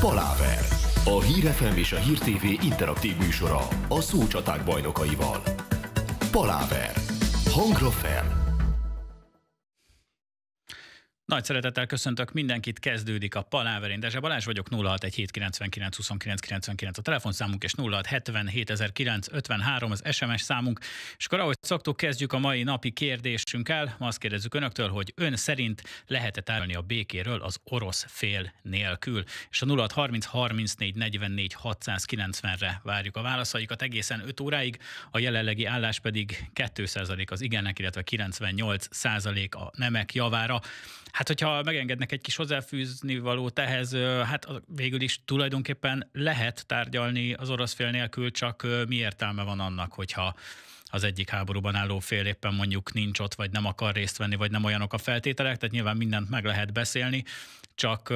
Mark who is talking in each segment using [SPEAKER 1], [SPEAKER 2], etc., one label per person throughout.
[SPEAKER 1] Paláver. A Hírefem és a Hír TV interaktív műsora a szócsaták bajnokaival. Paláver. Hangra fel!
[SPEAKER 2] Nagy szeretettel köszöntök mindenkit, kezdődik a Paláver. Én Dezse Balázs vagyok, 0617992999 a telefonszámunk, és 0677.953 az SMS számunk. És akkor ahogy szoktuk, kezdjük a mai napi kérdésünkkel. Ma azt kérdezzük önöktől, hogy ön szerint lehet-e tárolni a békéről az orosz fél nélkül? És a 0630 re várjuk a válaszaikat egészen 5 óráig, a jelenlegi állás pedig 2% az igenek, illetve 98% a nemek javára. Hát, hogyha megengednek egy kis hozzáfűzni valót ehhez, hát végül is tulajdonképpen lehet tárgyalni az orosz fél nélkül, csak mi értelme van annak, hogyha az egyik háborúban álló fél éppen mondjuk nincs ott, vagy nem akar részt venni, vagy nem olyanok a feltételek, tehát nyilván mindent meg lehet beszélni, csak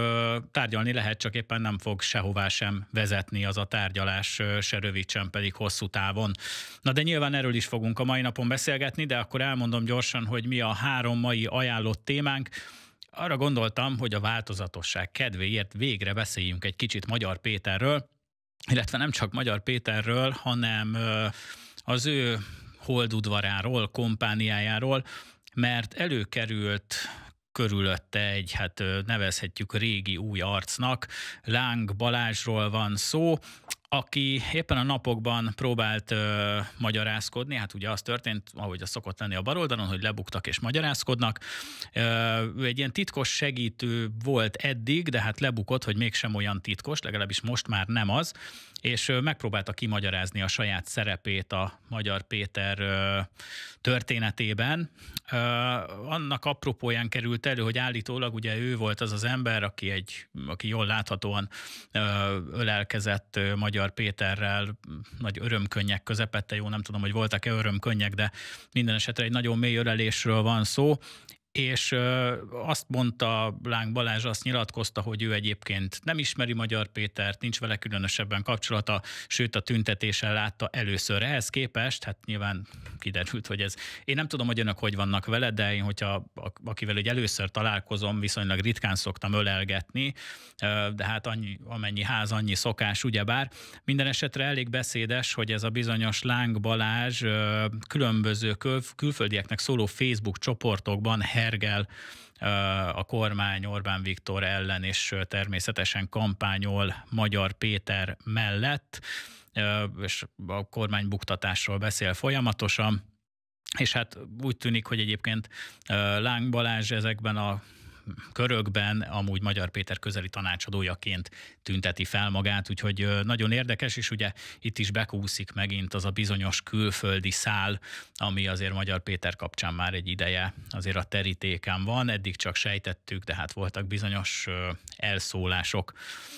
[SPEAKER 2] tárgyalni lehet, csak éppen nem fog sehová sem vezetni az a tárgyalás, se rövid, sem pedig hosszú távon. Na de nyilván erről is fogunk a mai napon beszélgetni, de akkor elmondom gyorsan, hogy mi a három mai ajánlott témánk. Arra gondoltam, hogy a változatosság kedvéért végre beszéljünk egy kicsit Magyar Péterről, illetve nem csak Magyar Péterről, hanem az ő holdudvaráról, kompániájáról, mert előkerült körülötte egy, hát nevezhetjük régi új arcnak. Láng Balázsról van szó, aki éppen a napokban próbált ö, magyarázkodni, hát ugye az történt, ahogy az szokott lenni a baloldalon, hogy lebuktak és magyarázkodnak. Ö, ő egy ilyen titkos segítő volt eddig, de hát lebukott, hogy mégsem olyan titkos, legalábbis most már nem az és megpróbálta kimagyarázni a saját szerepét a Magyar Péter történetében. Annak apropóján került elő, hogy állítólag ugye ő volt az az ember, aki, egy, aki jól láthatóan ölelkezett Magyar Péterrel, nagy örömkönnyek közepette, jó, nem tudom, hogy voltak-e örömkönnyek, de minden esetre egy nagyon mély ölelésről van szó, és azt mondta Láng Balázs, azt nyilatkozta, hogy ő egyébként nem ismeri Magyar Pétert, nincs vele különösebben kapcsolata, sőt a tüntetésen látta először. Ehhez képest, hát nyilván kiderült, hogy ez. Én nem tudom, hogy önök hogy vannak vele, de én, hogyha akivel ugye először találkozom, viszonylag ritkán szoktam ölelgetni, de hát annyi, amennyi ház, annyi szokás, ugyebár. Minden esetre elég beszédes, hogy ez a bizonyos Láng Balázs különböző kül- külföldieknek szóló Facebook csoportokban hergel a kormány Orbán Viktor ellen, és természetesen kampányol Magyar Péter mellett, és a kormány buktatásról beszél folyamatosan, és hát úgy tűnik, hogy egyébként Láng Balázs ezekben a körökben, amúgy Magyar Péter közeli tanácsadójaként tünteti fel magát, úgyhogy nagyon érdekes, és ugye itt is bekúszik megint az a bizonyos külföldi szál, ami azért Magyar Péter kapcsán már egy ideje azért a terítéken van, eddig csak sejtettük, de hát voltak bizonyos elszólások,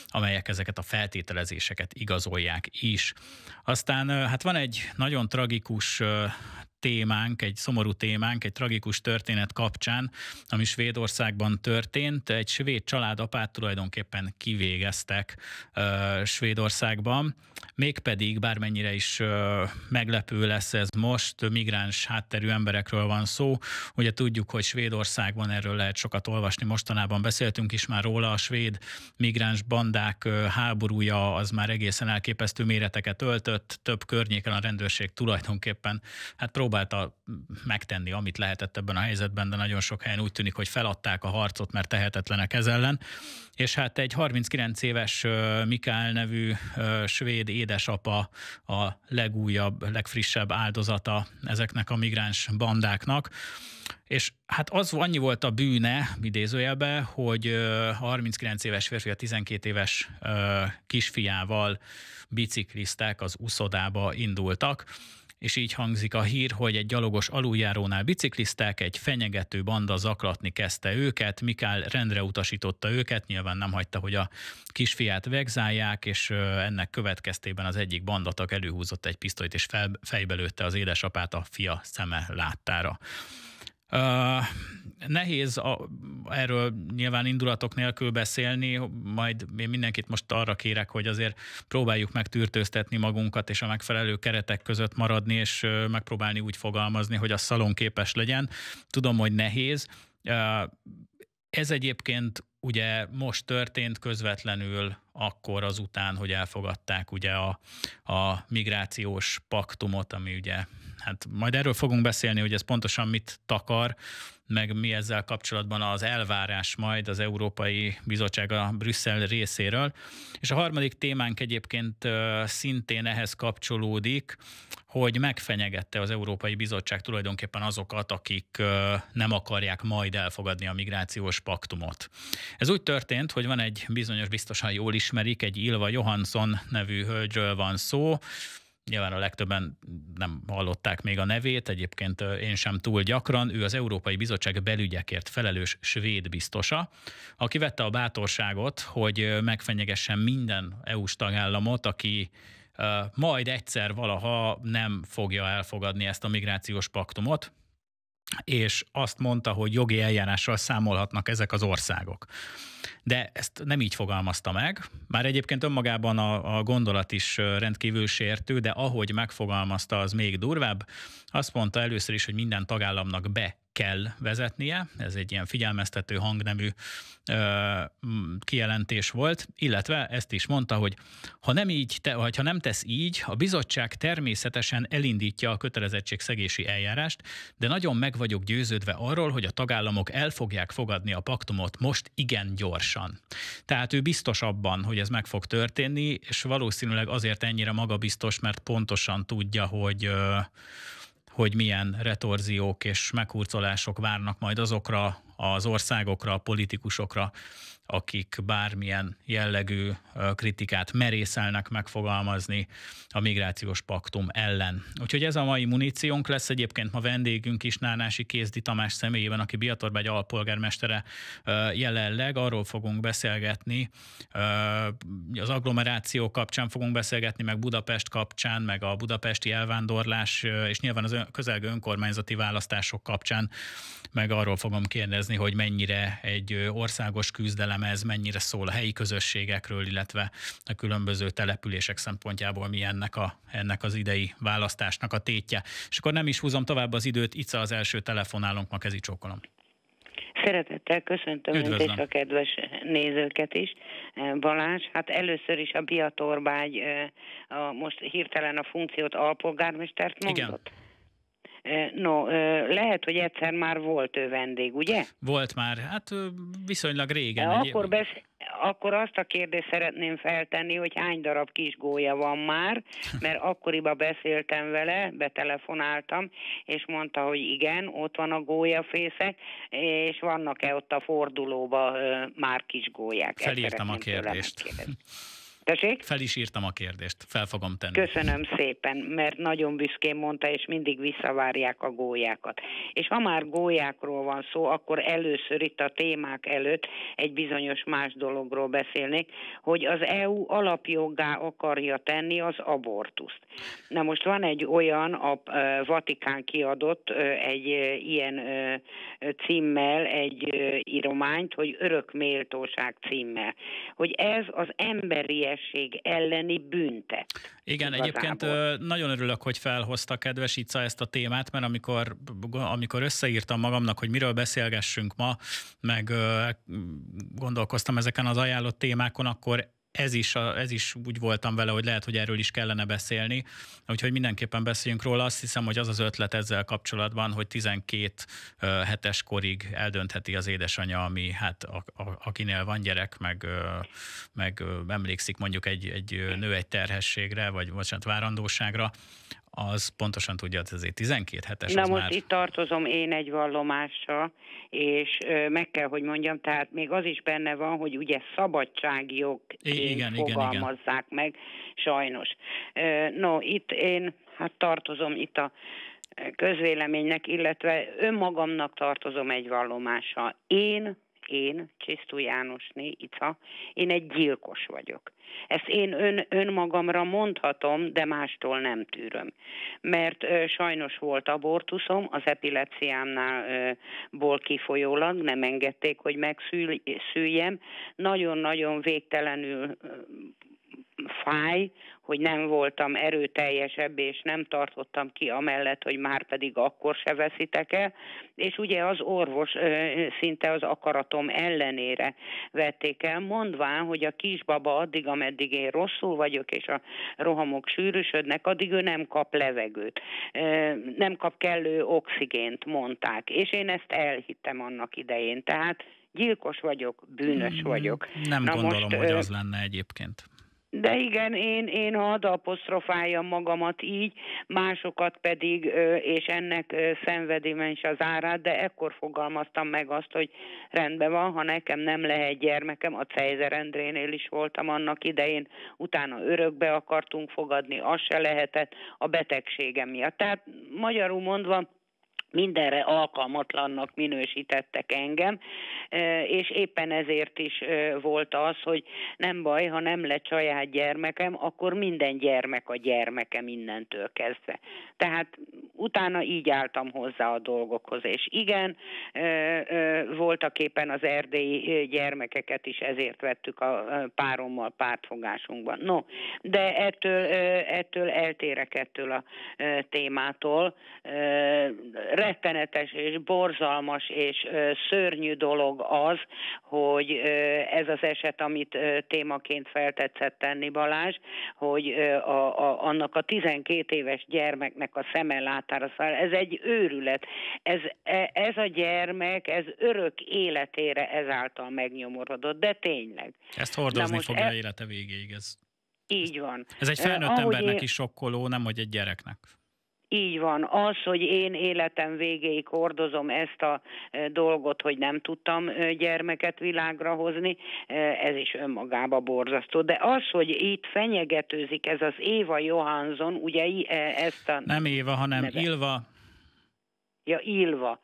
[SPEAKER 2] amelyek ezeket a feltételezéseket igazolják is. Aztán hát van egy nagyon tragikus témánk, egy szomorú témánk, egy tragikus történet kapcsán, ami Svédországban történt. Egy svéd családapát tulajdonképpen kivégeztek uh, Svédországban, mégpedig bármennyire is uh, meglepő lesz ez most, migráns hátterű emberekről van szó. Ugye tudjuk, hogy Svédországban erről lehet sokat olvasni, mostanában beszéltünk is már róla, a svéd migráns bandák uh, háborúja az már egészen elképesztő méreteket öltött, több környéken a rendőrség tulajdonképpen hát próbál próbálta megtenni, amit lehetett ebben a helyzetben, de nagyon sok helyen úgy tűnik, hogy feladták a harcot, mert tehetetlenek ez ellen. És hát egy 39 éves Mikael nevű svéd édesapa a legújabb, legfrissebb áldozata ezeknek a migráns bandáknak. És hát az annyi volt a bűne, idézőjelbe, hogy a 39 éves férfi a 12 éves kisfiával biciklisták az uszodába indultak, és így hangzik a hír, hogy egy gyalogos aluljárónál biciklisták egy fenyegető banda zaklatni kezdte őket, Mikál rendre utasította őket, nyilván nem hagyta, hogy a kisfiát vegzálják, és ennek következtében az egyik bandatak előhúzott egy pisztolyt, és fel, fejbe az édesapát a fia szeme láttára. Uh, nehéz a, erről nyilván indulatok nélkül beszélni, majd én mindenkit most arra kérek, hogy azért próbáljuk meg tűrtőztetni magunkat, és a megfelelő keretek között maradni, és megpróbálni úgy fogalmazni, hogy a szalon képes legyen. Tudom, hogy nehéz. Uh, ez egyébként ugye most történt közvetlenül akkor azután, hogy elfogadták ugye a, a migrációs paktumot, ami ugye, hát majd erről fogunk beszélni, hogy ez pontosan mit takar, meg mi ezzel kapcsolatban az elvárás majd az Európai Bizottság a Brüsszel részéről. És a harmadik témánk egyébként szintén ehhez kapcsolódik, hogy megfenyegette az Európai Bizottság tulajdonképpen azokat, akik nem akarják majd elfogadni a migrációs paktumot. Ez úgy történt, hogy van egy bizonyos, biztosan jól ismerik, egy Ilva Johansson nevű hölgyről van szó, Nyilván a legtöbben nem hallották még a nevét, egyébként én sem túl gyakran. Ő az Európai Bizottság belügyekért felelős svéd biztosa, aki vette a bátorságot, hogy megfenyegessen minden EU-s tagállamot, aki majd egyszer valaha nem fogja elfogadni ezt a migrációs paktumot, és azt mondta, hogy jogi eljárással számolhatnak ezek az országok. De ezt nem így fogalmazta meg, már egyébként önmagában a, a gondolat is rendkívül sértő, de ahogy megfogalmazta, az még durvább. Azt mondta először is, hogy minden tagállamnak be kell vezetnie, ez egy ilyen figyelmeztető hangnemű ö, kijelentés volt, illetve ezt is mondta, hogy ha nem, így te, vagy ha nem tesz így, a bizottság természetesen elindítja a szegési eljárást, de nagyon meg vagyok győződve arról, hogy a tagállamok el fogják fogadni a paktumot most igen gyorsan. Tehát ő biztos abban, hogy ez meg fog történni, és valószínűleg azért ennyire magabiztos, mert pontosan tudja, hogy ö, hogy milyen retorziók és megkurcolások várnak majd azokra, az országokra, a politikusokra, akik bármilyen jellegű kritikát merészelnek megfogalmazni a migrációs paktum ellen. Úgyhogy ez a mai muníciónk lesz egyébként ma vendégünk is Nánási Kézdi Tamás személyében, aki Biatorbágy alpolgármestere jelenleg. Arról fogunk beszélgetni, az agglomeráció kapcsán fogunk beszélgetni, meg Budapest kapcsán, meg a budapesti elvándorlás, és nyilván az közelgő önkormányzati választások kapcsán, meg arról fogom kérni érezni, hogy mennyire egy országos küzdelem ez, mennyire szól a helyi közösségekről, illetve a különböző települések szempontjából mi ennek, a, ennek az idei választásnak a tétje. És akkor nem is húzom tovább az időt, Ica az első telefonálunk, ma kezi csókolom.
[SPEAKER 3] Szeretettel köszöntöm Üdvözlöm. és a kedves nézőket is. Balázs, hát először is a Biatorbágy a, most hirtelen a funkciót alpolgármestert mondott. Igen. No, lehet, hogy egyszer már volt ő vendég, ugye?
[SPEAKER 2] Volt már, hát viszonylag régen. De akkor,
[SPEAKER 3] besz- akkor azt a kérdést szeretném feltenni, hogy hány darab kis gólya van már, mert akkoriban beszéltem vele, betelefonáltam, és mondta, hogy igen, ott van a gólyafészek, és vannak-e ott a fordulóba már kis gólyák. Felírtam a kérdést.
[SPEAKER 2] Tessék? Fel is írtam a kérdést, fel fogom tenni.
[SPEAKER 3] Köszönöm szépen, mert nagyon büszkén mondta, és mindig visszavárják a gólyákat. És ha már gólyákról van szó, akkor először itt a témák előtt egy bizonyos más dologról beszélnék, hogy az EU alapjoggá akarja tenni az abortuszt. Na most van egy olyan, a Vatikán kiadott egy ilyen címmel egy írományt, hogy örök méltóság címmel, hogy ez az emberi emberiesség elleni büntet. Igen, igazából. egyébként
[SPEAKER 2] nagyon örülök, hogy felhozta kedves Ica ezt a témát, mert amikor, amikor összeírtam magamnak, hogy miről beszélgessünk ma, meg gondolkoztam ezeken az ajánlott témákon, akkor ez is, a, ez is úgy voltam vele, hogy lehet, hogy erről is kellene beszélni, úgyhogy mindenképpen beszéljünk róla. Azt hiszem, hogy az az ötlet ezzel kapcsolatban, hogy 12 hetes korig eldöntheti az édesanyja, ami hát a, a, akinél van gyerek, meg, meg emlékszik mondjuk egy, egy nő egy terhességre, vagy bocsánat, várandóságra, az pontosan tudja, hogy azért 12 hetes. Na most már... itt
[SPEAKER 3] tartozom én egy vallomásra, és meg kell, hogy mondjam, tehát még az is benne van, hogy ugye szabadságjog igen, fogalmazzák igen, igen. meg, sajnos. No, itt én hát tartozom itt a közvéleménynek, illetve önmagamnak tartozom egy vallomással. Én én, Csisztú Jánosné, Ica, én egy gyilkos vagyok. Ezt én ön, önmagamra mondhatom, de mástól nem tűröm. Mert ö, sajnos volt abortuszom, az epilepsziámnál ö, ból kifolyólag nem engedték, hogy megszüljem. Nagyon-nagyon végtelenül ö, fáj, hogy nem voltam erőteljesebb, és nem tartottam ki amellett, hogy már pedig akkor se veszitek el, és ugye az orvos szinte az akaratom ellenére vették el, mondván, hogy a kisbaba addig, ameddig én rosszul vagyok, és a rohamok sűrűsödnek, addig ő nem kap levegőt, nem kap kellő oxigént, mondták, és én ezt elhittem annak idején, tehát gyilkos vagyok, bűnös hmm, vagyok. Nem Na gondolom, most, hogy az lenne egyébként. De igen, én, én hadd apostrofáljam magamat így, másokat pedig, és ennek szenvedem is az árát, de ekkor fogalmaztam meg azt, hogy rendben van, ha nekem nem lehet gyermekem, a Cejzer Endrénél is voltam annak idején, utána örökbe akartunk fogadni, az se lehetett a betegségem miatt. Tehát magyarul mondva, mindenre alkalmatlannak minősítettek engem, e, és éppen ezért is e, volt az, hogy nem baj, ha nem lett saját gyermekem, akkor minden gyermek a gyermekem innentől kezdve. Tehát utána így álltam hozzá a dolgokhoz, és igen, e, voltak éppen az erdélyi gyermekeket is ezért vettük a párommal pártfogásunkban. No, de ettől, ettől eltérek ettől a témától rettenetes és borzalmas és szörnyű dolog az, hogy ez az eset, amit témaként feltetszett tenni Balázs, hogy a, a, annak a 12 éves gyermeknek a szeme látára száll. Szóval ez egy őrület. Ez, e, ez a gyermek, ez örök életére ezáltal megnyomorodott, de tényleg.
[SPEAKER 2] Ezt hordozni fogja e... élete végéig. Ez,
[SPEAKER 3] így van. Ez egy felnőtt embernek én... is
[SPEAKER 2] sokkoló, nem hogy egy gyereknek.
[SPEAKER 3] Így van. Az, hogy én életem végéig hordozom ezt a e, dolgot, hogy nem tudtam e, gyermeket világra hozni, e, ez is önmagába borzasztó. De az, hogy itt fenyegetőzik ez az Éva Johansson, ugye ezt a... Nem Éva, hanem neve. Ilva. Ja, Ilva.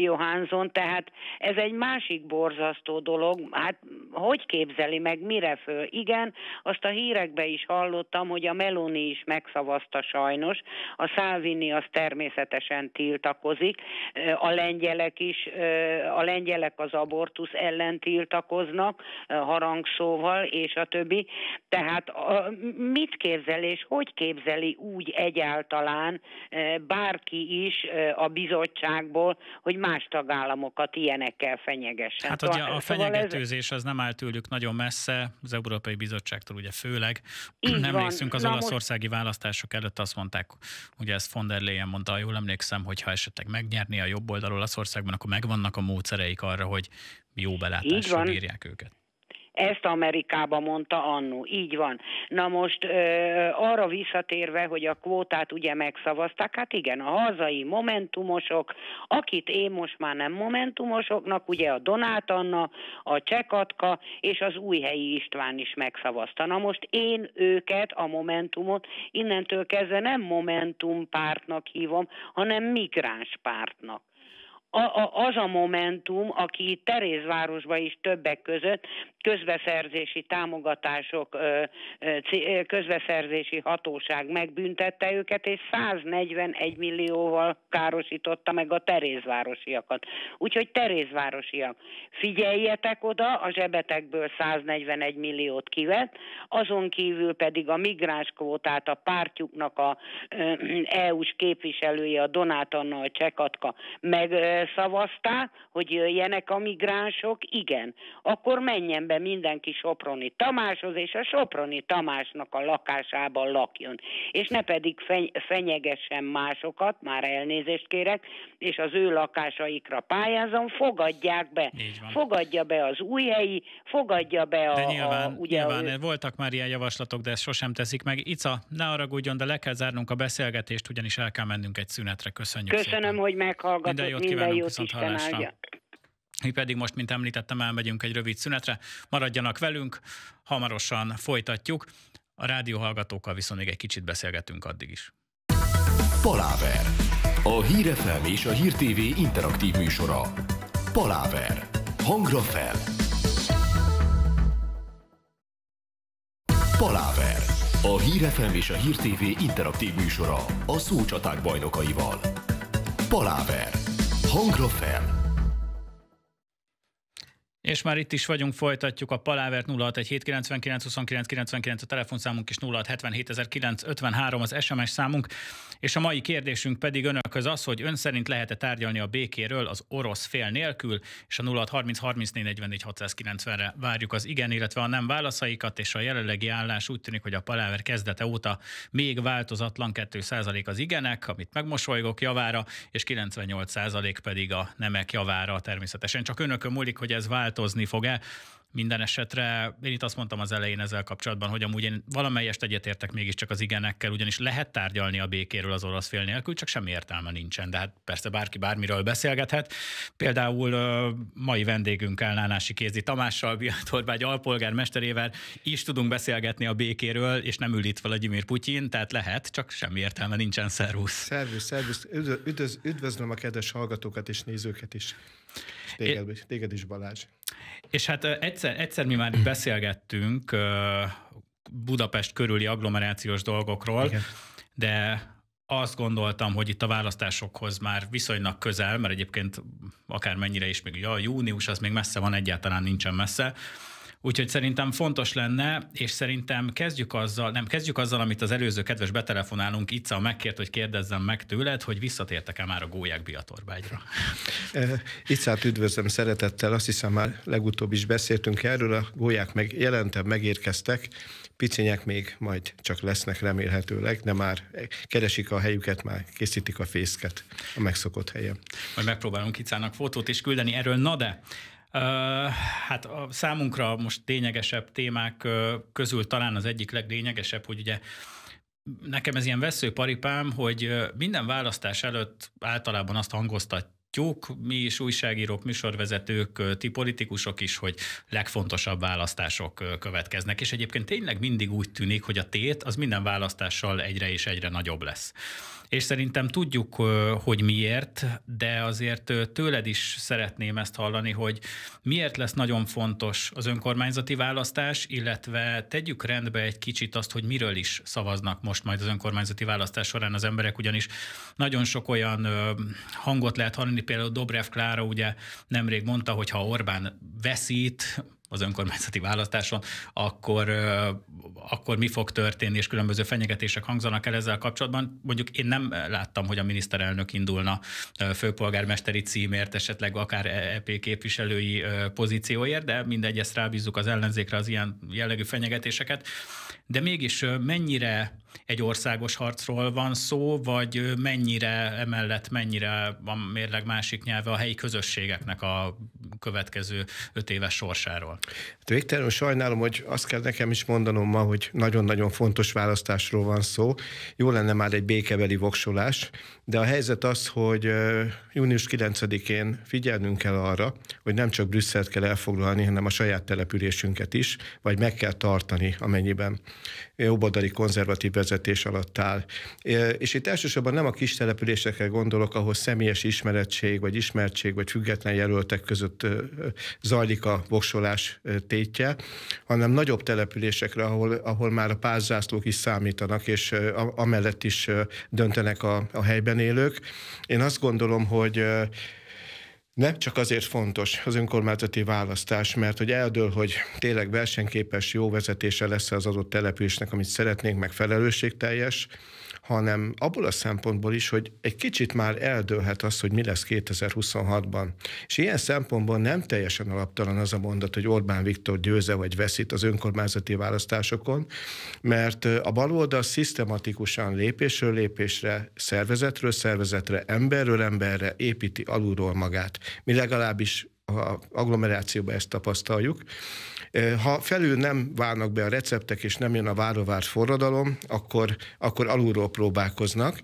[SPEAKER 3] Johansson, tehát ez egy másik borzasztó dolog, hát hogy képzeli meg, mire föl? Igen, azt a hírekbe is hallottam, hogy a Meloni is megszavazta sajnos, a Salvini az természetesen tiltakozik, a lengyelek is, a lengyelek az abortusz ellen tiltakoznak, harangszóval és a többi, tehát mit képzel és hogy képzeli úgy egyáltalán bárki is a bizottságból, abból, hogy más tagállamokat ilyenekkel fenyegesen. Hát szóval ugye a szóval fenyegetőzés
[SPEAKER 2] az nem áll tőlük nagyon messze, az Európai Bizottságtól ugye főleg. Így Emlékszünk az Na olaszországi most... választások előtt azt mondták, ugye ezt von der Leyen mondta, jól emlékszem, hogy ha esetleg megnyerni a jobb oldal Olaszországban, akkor megvannak a módszereik arra, hogy jó belátásra bírják őket.
[SPEAKER 3] Ezt Amerikában mondta annu, így van. Na most ö, arra visszatérve, hogy a kvótát ugye megszavazták, hát igen, a hazai momentumosok, akit én most már nem momentumosoknak, ugye a Donát Anna, a Csekatka és az Újhelyi István is megszavazta. Na most én őket, a momentumot innentől kezdve nem momentum pártnak hívom, hanem migráns pártnak a, a, az a Momentum, aki Terézvárosban is többek között közbeszerzési támogatások, közbeszerzési hatóság megbüntette őket, és 141 millióval károsította meg a Terézvárosiakat. Úgyhogy Terézvárosiak, figyeljetek oda, a zsebetekből 141 milliót kivett, azon kívül pedig a migránskvótát a pártjuknak a EU-s képviselője, a Donát Anna, a Csekatka meg szavaztál, hogy jöjjenek a migránsok? Igen. Akkor menjen be mindenki Soproni Tamáshoz, és a Soproni Tamásnak a lakásában lakjon. És ne pedig fenyegessen másokat, már elnézést kérek, és az ő lakásaikra pályázom, fogadják be. Fogadja be az helyi, fogadja be a... De nyilván, a, ugye nyilván
[SPEAKER 2] ő... voltak már ilyen javaslatok, de ezt sosem teszik meg. Ica, ne haragudjon, de le kell zárnunk a beszélgetést, ugyanis el kell mennünk egy szünetre. Köszönjük Köszönöm,
[SPEAKER 3] szépen. hogy meghallgatott. Minden jót kívánok. Minden jót Isten
[SPEAKER 2] Mi pedig most, mint említettem, elmegyünk egy rövid szünetre. Maradjanak velünk, hamarosan folytatjuk. A rádióhallgatókkal viszont még egy kicsit beszélgetünk addig is.
[SPEAKER 1] Paláver. A hírefelm és a Hír TV interaktív műsora. Paláver. Hangra fel. Paláver. A hírefelm és a Hír TV interaktív műsora a szócsaták bajnokaival. Paláver. Hongrofer.
[SPEAKER 2] És már itt is vagyunk, folytatjuk a Palávert 0617992999 a telefonszámunk és 0677.953 az SMS számunk, és a mai kérdésünk pedig önökhöz az, hogy ön szerint lehet-e tárgyalni a békéről az orosz fél nélkül, és a 0630344690-re várjuk az igen, illetve a nem válaszaikat, és a jelenlegi állás úgy tűnik, hogy a Paláver kezdete óta még változatlan 2% az igenek, amit megmosolygok javára, és 98% pedig a nemek javára természetesen. Csak önökön múlik, hogy ez változik változni fog-e. Minden esetre én itt azt mondtam az elején ezzel kapcsolatban, hogy amúgy én valamelyest egyetértek mégiscsak az igenekkel, ugyanis lehet tárgyalni a békéről az orosz fél nélkül, csak semmi értelme nincsen. De hát persze bárki bármiről beszélgethet. Például mai vendégünkkel, Nánási Kézi Tamással, Biatorbágy alpolgármesterével is tudunk beszélgetni a békéről, és nem ülít fel a Gyimir Putyin, tehát lehet, csak semmi értelme nincsen.
[SPEAKER 4] Szervusz. Szervusz, szervusz. üdvözlöm a kedves hallgatókat és nézőket is. Téged, é... téged is, Balázs.
[SPEAKER 2] És hát egyszer, egyszer mi már beszélgettünk Budapest körüli agglomerációs dolgokról, Igen. de azt gondoltam, hogy itt a választásokhoz már viszonylag közel, mert egyébként akármennyire is még, ja, június, az még messze van, egyáltalán nincsen messze, Úgyhogy szerintem fontos lenne, és szerintem kezdjük azzal, nem kezdjük azzal, amit az előző kedves betelefonálunk Itza megkért, hogy kérdezzem meg tőled, hogy visszatértek-e már a gólyák Biatorbágyra.
[SPEAKER 4] Eh, Itzát üdvözlöm szeretettel, azt hiszem már legutóbb is beszéltünk erről, a gólyák meg jelentem megérkeztek, picinyek még majd csak lesznek remélhetőleg, de már keresik a helyüket, már készítik a fészket a megszokott helyen.
[SPEAKER 2] Majd megpróbálunk Icának fotót is küldeni erről. Na de, Hát a számunkra most lényegesebb témák közül talán az egyik leglényegesebb, hogy ugye nekem ez ilyen veszőparipám, hogy minden választás előtt általában azt hangoztat, Tyúk, mi is újságírók, műsorvezetők, ti politikusok is, hogy legfontosabb választások következnek, és egyébként tényleg mindig úgy tűnik, hogy a tét az minden választással egyre és egyre nagyobb lesz és szerintem tudjuk, hogy miért, de azért tőled is szeretném ezt hallani, hogy miért lesz nagyon fontos az önkormányzati választás, illetve tegyük rendbe egy kicsit azt, hogy miről is szavaznak most majd az önkormányzati választás során az emberek, ugyanis nagyon sok olyan hangot lehet hallani, például Dobrev Klára ugye nemrég mondta, hogy ha Orbán veszít, az önkormányzati választáson, akkor, akkor mi fog történni, és különböző fenyegetések hangzanak el ezzel kapcsolatban. Mondjuk én nem láttam, hogy a miniszterelnök indulna főpolgármesteri címért, esetleg akár EP e képviselői pozícióért, de mindegy, ezt rábízzuk az ellenzékre az ilyen jellegű fenyegetéseket. De mégis mennyire egy országos harcról van szó, vagy mennyire emellett, mennyire a mérleg másik nyelve a helyi közösségeknek a következő öt éves sorsáról?
[SPEAKER 4] Hát végtelenül sajnálom, hogy azt kell nekem is mondanom ma, hogy nagyon-nagyon fontos választásról van szó. Jó lenne már egy békebeli voksolás, de a helyzet az, hogy június 9-én figyelnünk kell arra, hogy nem csak Brüsszelt kell elfoglalni, hanem a saját településünket is, vagy meg kell tartani, amennyiben óbodari konzervatív vezetés alatt áll. És itt elsősorban nem a kis településekre gondolok, ahol személyes ismerettség, vagy ismertség, vagy független jelöltek között zajlik a voksolás tétje, hanem nagyobb településekre, ahol, ahol már a párzászlók is számítanak, és amellett is döntenek a, a helyben élők. Én azt gondolom, hogy nem csak azért fontos az önkormányzati választás, mert hogy eldől, hogy tényleg versenyképes, jó vezetése lesz az adott településnek, amit szeretnénk, meg felelősségteljes, hanem abból a szempontból is, hogy egy kicsit már eldőlhet az, hogy mi lesz 2026-ban. És ilyen szempontból nem teljesen alaptalan az a mondat, hogy Orbán Viktor győze vagy veszít az önkormányzati választásokon, mert a baloldal szisztematikusan lépésről lépésre, szervezetről szervezetre, emberről emberre építi alulról magát. Mi legalábbis a agglomerációban ezt tapasztaljuk. Ha felül nem válnak be a receptek, és nem jön a várovárt forradalom, akkor, akkor alulról próbálkoznak,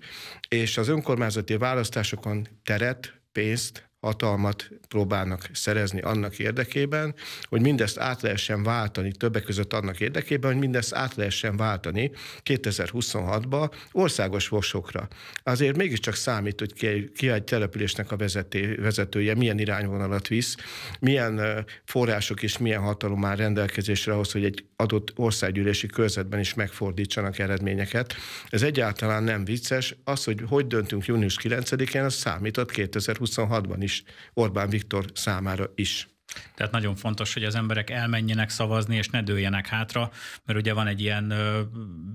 [SPEAKER 4] és az önkormányzati választásokon teret, pénzt, hatalmat próbálnak szerezni annak érdekében, hogy mindezt át lehessen váltani, többek között annak érdekében, hogy mindezt át lehessen váltani 2026-ba országos vosokra. Azért mégiscsak számít, hogy ki, ki egy településnek a vezeté, vezetője, milyen irányvonalat visz, milyen források és milyen hatalom már rendelkezésre ahhoz, hogy egy adott országgyűlési körzetben is megfordítsanak eredményeket. Ez egyáltalán nem vicces. Az, hogy hogy döntünk június 9-én, az számított 2026-ban is Orbán Viktor számára is.
[SPEAKER 2] Tehát nagyon fontos, hogy az emberek elmenjenek szavazni, és ne dőljenek hátra, mert ugye van egy ilyen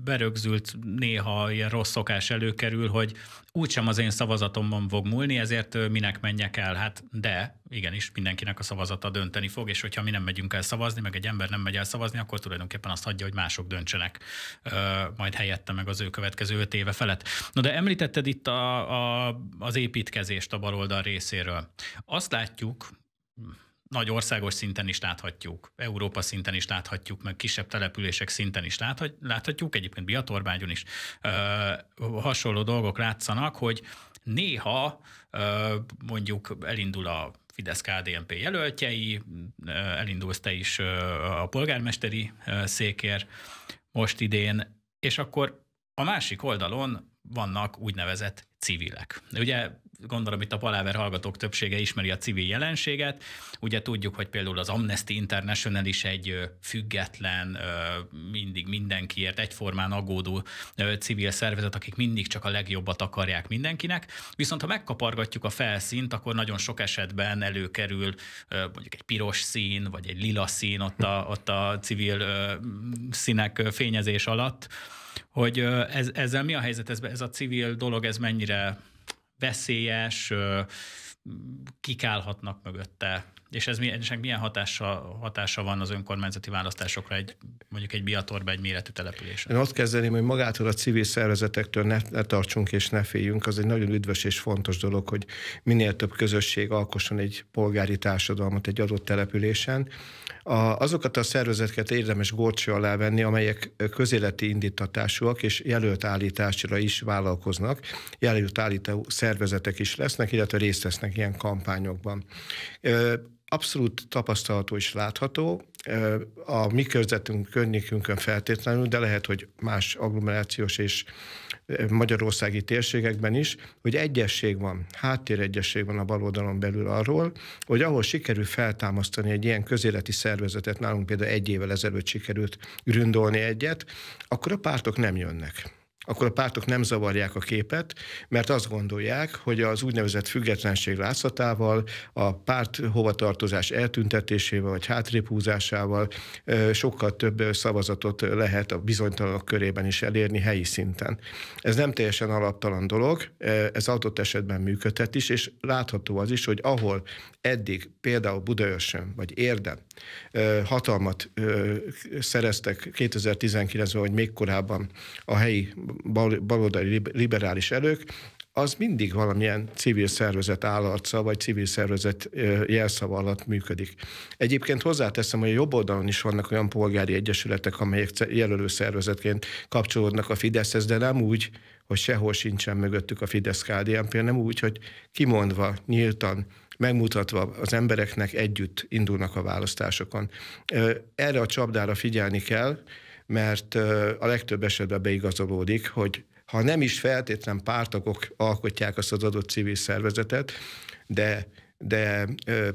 [SPEAKER 2] berögzült, néha ilyen rossz szokás előkerül, hogy úgysem az én szavazatomban fog múlni, ezért minek menjek el? Hát de, igenis, mindenkinek a szavazata dönteni fog, és hogyha mi nem megyünk el szavazni, meg egy ember nem megy el szavazni, akkor tulajdonképpen azt hagyja, hogy mások döntsenek majd helyette meg az ő következő öt éve felett. Na de említetted itt a, a, az építkezést a baloldal részéről. Azt látjuk, nagy országos szinten is láthatjuk, Európa szinten is láthatjuk, meg kisebb települések szinten is láthatjuk, egyébként Biatorbágyon is ö, hasonló dolgok látszanak, hogy néha ö, mondjuk elindul a Fidesz KDMP jelöltjei, elindulsz te is a polgármesteri székér most idén, és akkor a másik oldalon vannak úgynevezett civilek. Ugye gondolom itt a paláver hallgatók többsége ismeri a civil jelenséget. Ugye tudjuk, hogy például az Amnesty International is egy független, mindig mindenkiért egyformán agódó civil szervezet, akik mindig csak a legjobbat akarják mindenkinek. Viszont ha megkapargatjuk a felszínt, akkor nagyon sok esetben előkerül mondjuk egy piros szín, vagy egy lila szín ott a, ott a civil színek fényezés alatt, hogy ez, ezzel mi a helyzet, ez, ez a civil dolog, ez mennyire veszélyes, kikálhatnak mögötte és ez milyen, ennek milyen hatása, hatása van az önkormányzati választásokra egy, mondjuk egy biatorba, egy méretű településen? Én azt
[SPEAKER 4] kezdeném, hogy magától a civil szervezetektől ne, ne tartsunk és ne féljünk. Az egy nagyon üdvös és fontos dolog, hogy minél több közösség alkosson egy polgári társadalmat egy adott településen. A, azokat a szervezeteket érdemes górcső alá venni, amelyek közéleti indítatásúak és jelölt állításra is vállalkoznak. Jelölt állító szervezetek is lesznek, illetve részt vesznek ilyen kampányokban abszolút tapasztalható és látható. A mi körzetünk, környékünkön feltétlenül, de lehet, hogy más agglomerációs és magyarországi térségekben is, hogy egyesség van, háttéregyesség van a baloldalon belül arról, hogy ahol sikerül feltámasztani egy ilyen közéleti szervezetet, nálunk például egy évvel ezelőtt sikerült gründolni egyet, akkor a pártok nem jönnek akkor a pártok nem zavarják a képet, mert azt gondolják, hogy az úgynevezett függetlenség látszatával, a párt hovatartozás eltüntetésével vagy hátrépúzásával sokkal több szavazatot lehet a bizonytalanok körében is elérni helyi szinten. Ez nem teljesen alaptalan dolog, ez adott esetben működhet is, és látható az is, hogy ahol eddig például Budaörsön vagy Érdem hatalmat szereztek 2019-ben, vagy még korábban a helyi baloldali liberális erők, az mindig valamilyen civil szervezet állarca, vagy civil szervezet jelszava alatt működik. Egyébként hozzáteszem, hogy a jobb oldalon is vannak olyan polgári egyesületek, amelyek jelölő szervezetként kapcsolódnak a Fideszhez, de nem úgy, hogy sehol sincsen mögöttük a fidesz KDNP, nem úgy, hogy kimondva, nyíltan, megmutatva az embereknek együtt indulnak a választásokon. Erre a csapdára figyelni kell, mert a legtöbb esetben beigazolódik, hogy ha nem is feltétlen pártagok alkotják azt az adott civil szervezetet, de, de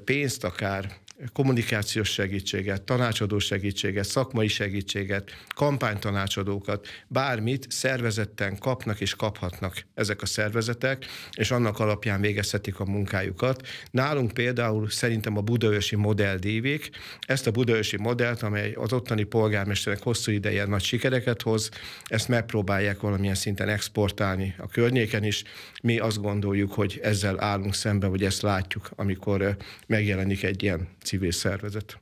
[SPEAKER 4] pénzt akár kommunikációs segítséget, tanácsadó segítséget, szakmai segítséget, kampánytanácsadókat, bármit szervezetten kapnak és kaphatnak ezek a szervezetek, és annak alapján végezhetik a munkájukat. Nálunk például szerintem a budaörsi modell dívik. Ezt a budaörsi modellt, amely az ottani polgármesterek hosszú ideje nagy sikereket hoz, ezt megpróbálják valamilyen szinten exportálni a környéken is. Mi azt gondoljuk, hogy ezzel állunk szembe, vagy ezt látjuk, amikor megjelenik egy ilyen civil szervezet.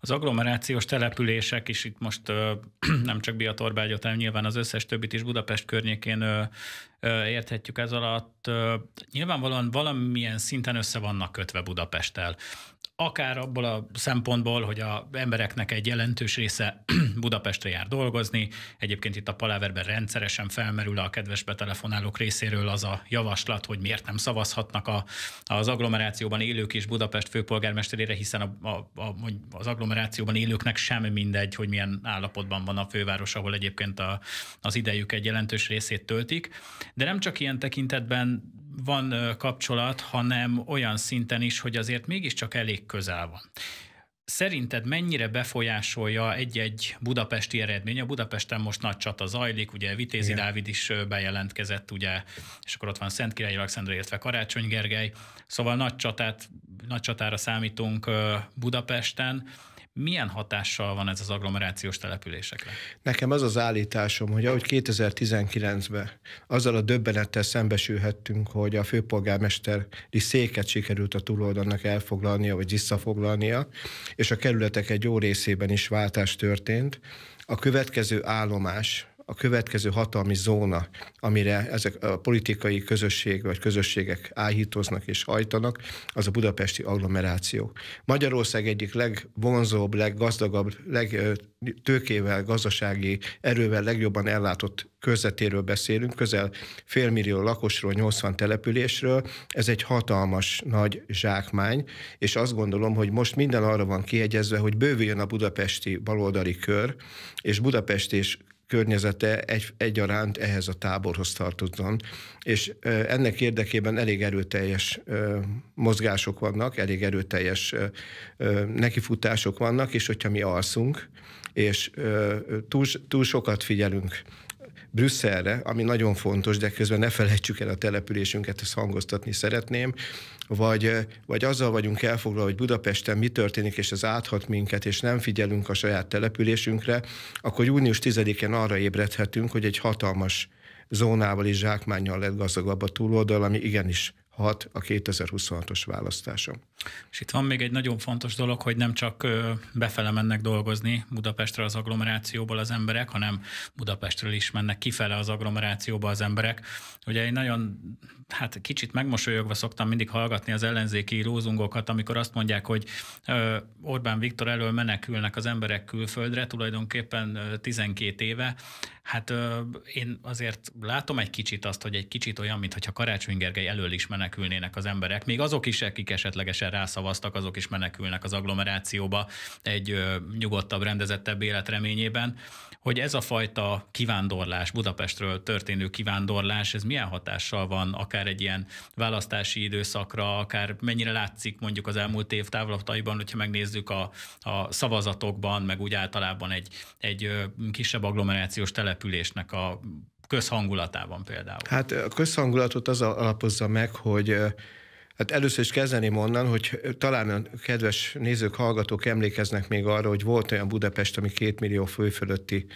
[SPEAKER 2] Az agglomerációs települések is itt most nem csak Biatorbágyot, hanem nyilván az összes többit is Budapest környékén érthetjük ez alatt. Nyilvánvalóan valamilyen szinten össze vannak kötve Budapesttel akár abból a szempontból, hogy a embereknek egy jelentős része Budapestre jár dolgozni. Egyébként itt a paláverben rendszeresen felmerül a kedves betelefonálók részéről az a javaslat, hogy miért nem szavazhatnak a, az agglomerációban élők is Budapest főpolgármesterére, hiszen a, a, a, az agglomerációban élőknek sem mindegy, hogy milyen állapotban van a főváros, ahol egyébként a, az idejük egy jelentős részét töltik. De nem csak ilyen tekintetben van kapcsolat, hanem olyan szinten is, hogy azért mégiscsak elég közel van. Szerinted mennyire befolyásolja egy-egy budapesti eredmény? A Budapesten most nagy csata zajlik, ugye Vitézi Igen. Dávid is bejelentkezett, ugye, és akkor ott van Szent Király Alexandra, illetve Karácsony Gergely, szóval nagy, csatát, nagy csatára számítunk Budapesten milyen hatással van ez az agglomerációs településekre?
[SPEAKER 4] Nekem az az állításom, hogy ahogy 2019-ben azzal a döbbenettel szembesülhettünk, hogy a főpolgármesteri széket sikerült a túloldalnak elfoglalnia, vagy visszafoglalnia, és a kerületek egy jó részében is váltás történt, a következő állomás, a következő hatalmi zóna, amire ezek a politikai közösség vagy közösségek áhítoznak és hajtanak, az a budapesti agglomeráció. Magyarország egyik legvonzóbb, leggazdagabb, legtőkével, gazdasági erővel legjobban ellátott körzetéről beszélünk, közel félmillió lakosról, 80 településről. Ez egy hatalmas nagy zsákmány, és azt gondolom, hogy most minden arra van kiegyezve, hogy bővüljön a budapesti baloldali kör, és Budapest és környezete egy, egyaránt ehhez a táborhoz tartozzon, És ennek érdekében elég erőteljes mozgások vannak, elég erőteljes nekifutások vannak, és hogyha mi alszunk, és túl, túl sokat figyelünk Brüsszelre, ami nagyon fontos, de közben ne felejtsük el a településünket, ezt hangoztatni szeretném, vagy, vagy azzal vagyunk elfoglalva, hogy Budapesten mi történik, és ez áthat minket, és nem figyelünk a saját településünkre, akkor június 10-én arra ébredhetünk, hogy egy hatalmas zónával és zsákmányjal lett gazdagabb a túloldal, ami igenis hat a 2026-os választáson.
[SPEAKER 2] És itt van még egy nagyon fontos dolog, hogy nem csak befele mennek dolgozni Budapestre az agglomerációból az emberek, hanem Budapestről is mennek kifele az agglomerációba az emberek. Ugye én nagyon, hát kicsit megmosolyogva szoktam mindig hallgatni az ellenzéki lózungokat, amikor azt mondják, hogy Orbán Viktor elől menekülnek az emberek külföldre, tulajdonképpen 12 éve. Hát én azért látom egy kicsit azt, hogy egy kicsit olyan, mintha Karácsony Gergely elől is menek menekülnének az emberek. Még azok is, akik esetlegesen rászavaztak, azok is menekülnek az agglomerációba egy nyugodtabb, rendezettebb életreményében. Hogy ez a fajta kivándorlás, Budapestről történő kivándorlás, ez milyen hatással van akár egy ilyen választási időszakra, akár mennyire látszik mondjuk az elmúlt év távlataiban, hogyha megnézzük a, a szavazatokban, meg úgy általában egy, egy kisebb agglomerációs településnek a közhangulatában például?
[SPEAKER 4] Hát a közhangulatot az alapozza meg, hogy Hát először is kezdeném onnan, hogy talán a kedves nézők, hallgatók emlékeznek még arra, hogy volt olyan Budapest, ami két millió fő fölötti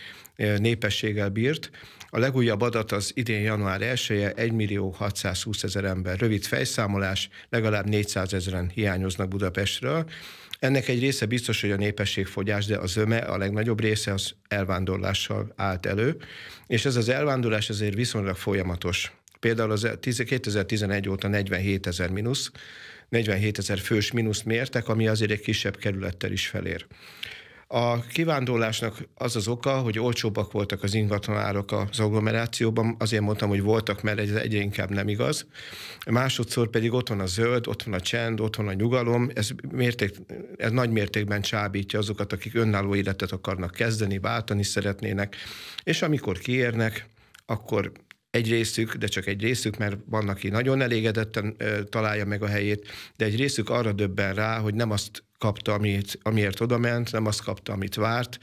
[SPEAKER 4] népességgel bírt, a legújabb adat az idén január 1-e, 1 millió 620 ezer ember. Rövid fejszámolás, legalább 400 ezeren hiányoznak Budapestről. Ennek egy része biztos, hogy a népességfogyás, de az öme, a legnagyobb része az elvándorlással állt elő, és ez az elvándorlás azért viszonylag folyamatos. Például az 2011 óta 47 ezer mínusz, 47 ezer fős mínusz mértek, ami azért egy kisebb kerülettel is felér. A kivándorlásnak az az oka, hogy olcsóbbak voltak az ingatlanárok az agglomerációban, azért mondtam, hogy voltak, mert ez egyre inkább nem igaz. Másodszor pedig ott van a zöld, ott van a csend, ott van a nyugalom, ez, mérték, ez nagy mértékben csábítja azokat, akik önálló életet akarnak kezdeni, váltani szeretnének, és amikor kiérnek, akkor egy részük, de csak egy részük, mert van, aki nagyon elégedetten ö, találja meg a helyét, de egy részük arra döbben rá, hogy nem azt kapta, amit, amiért odament, nem azt kapta, amit várt.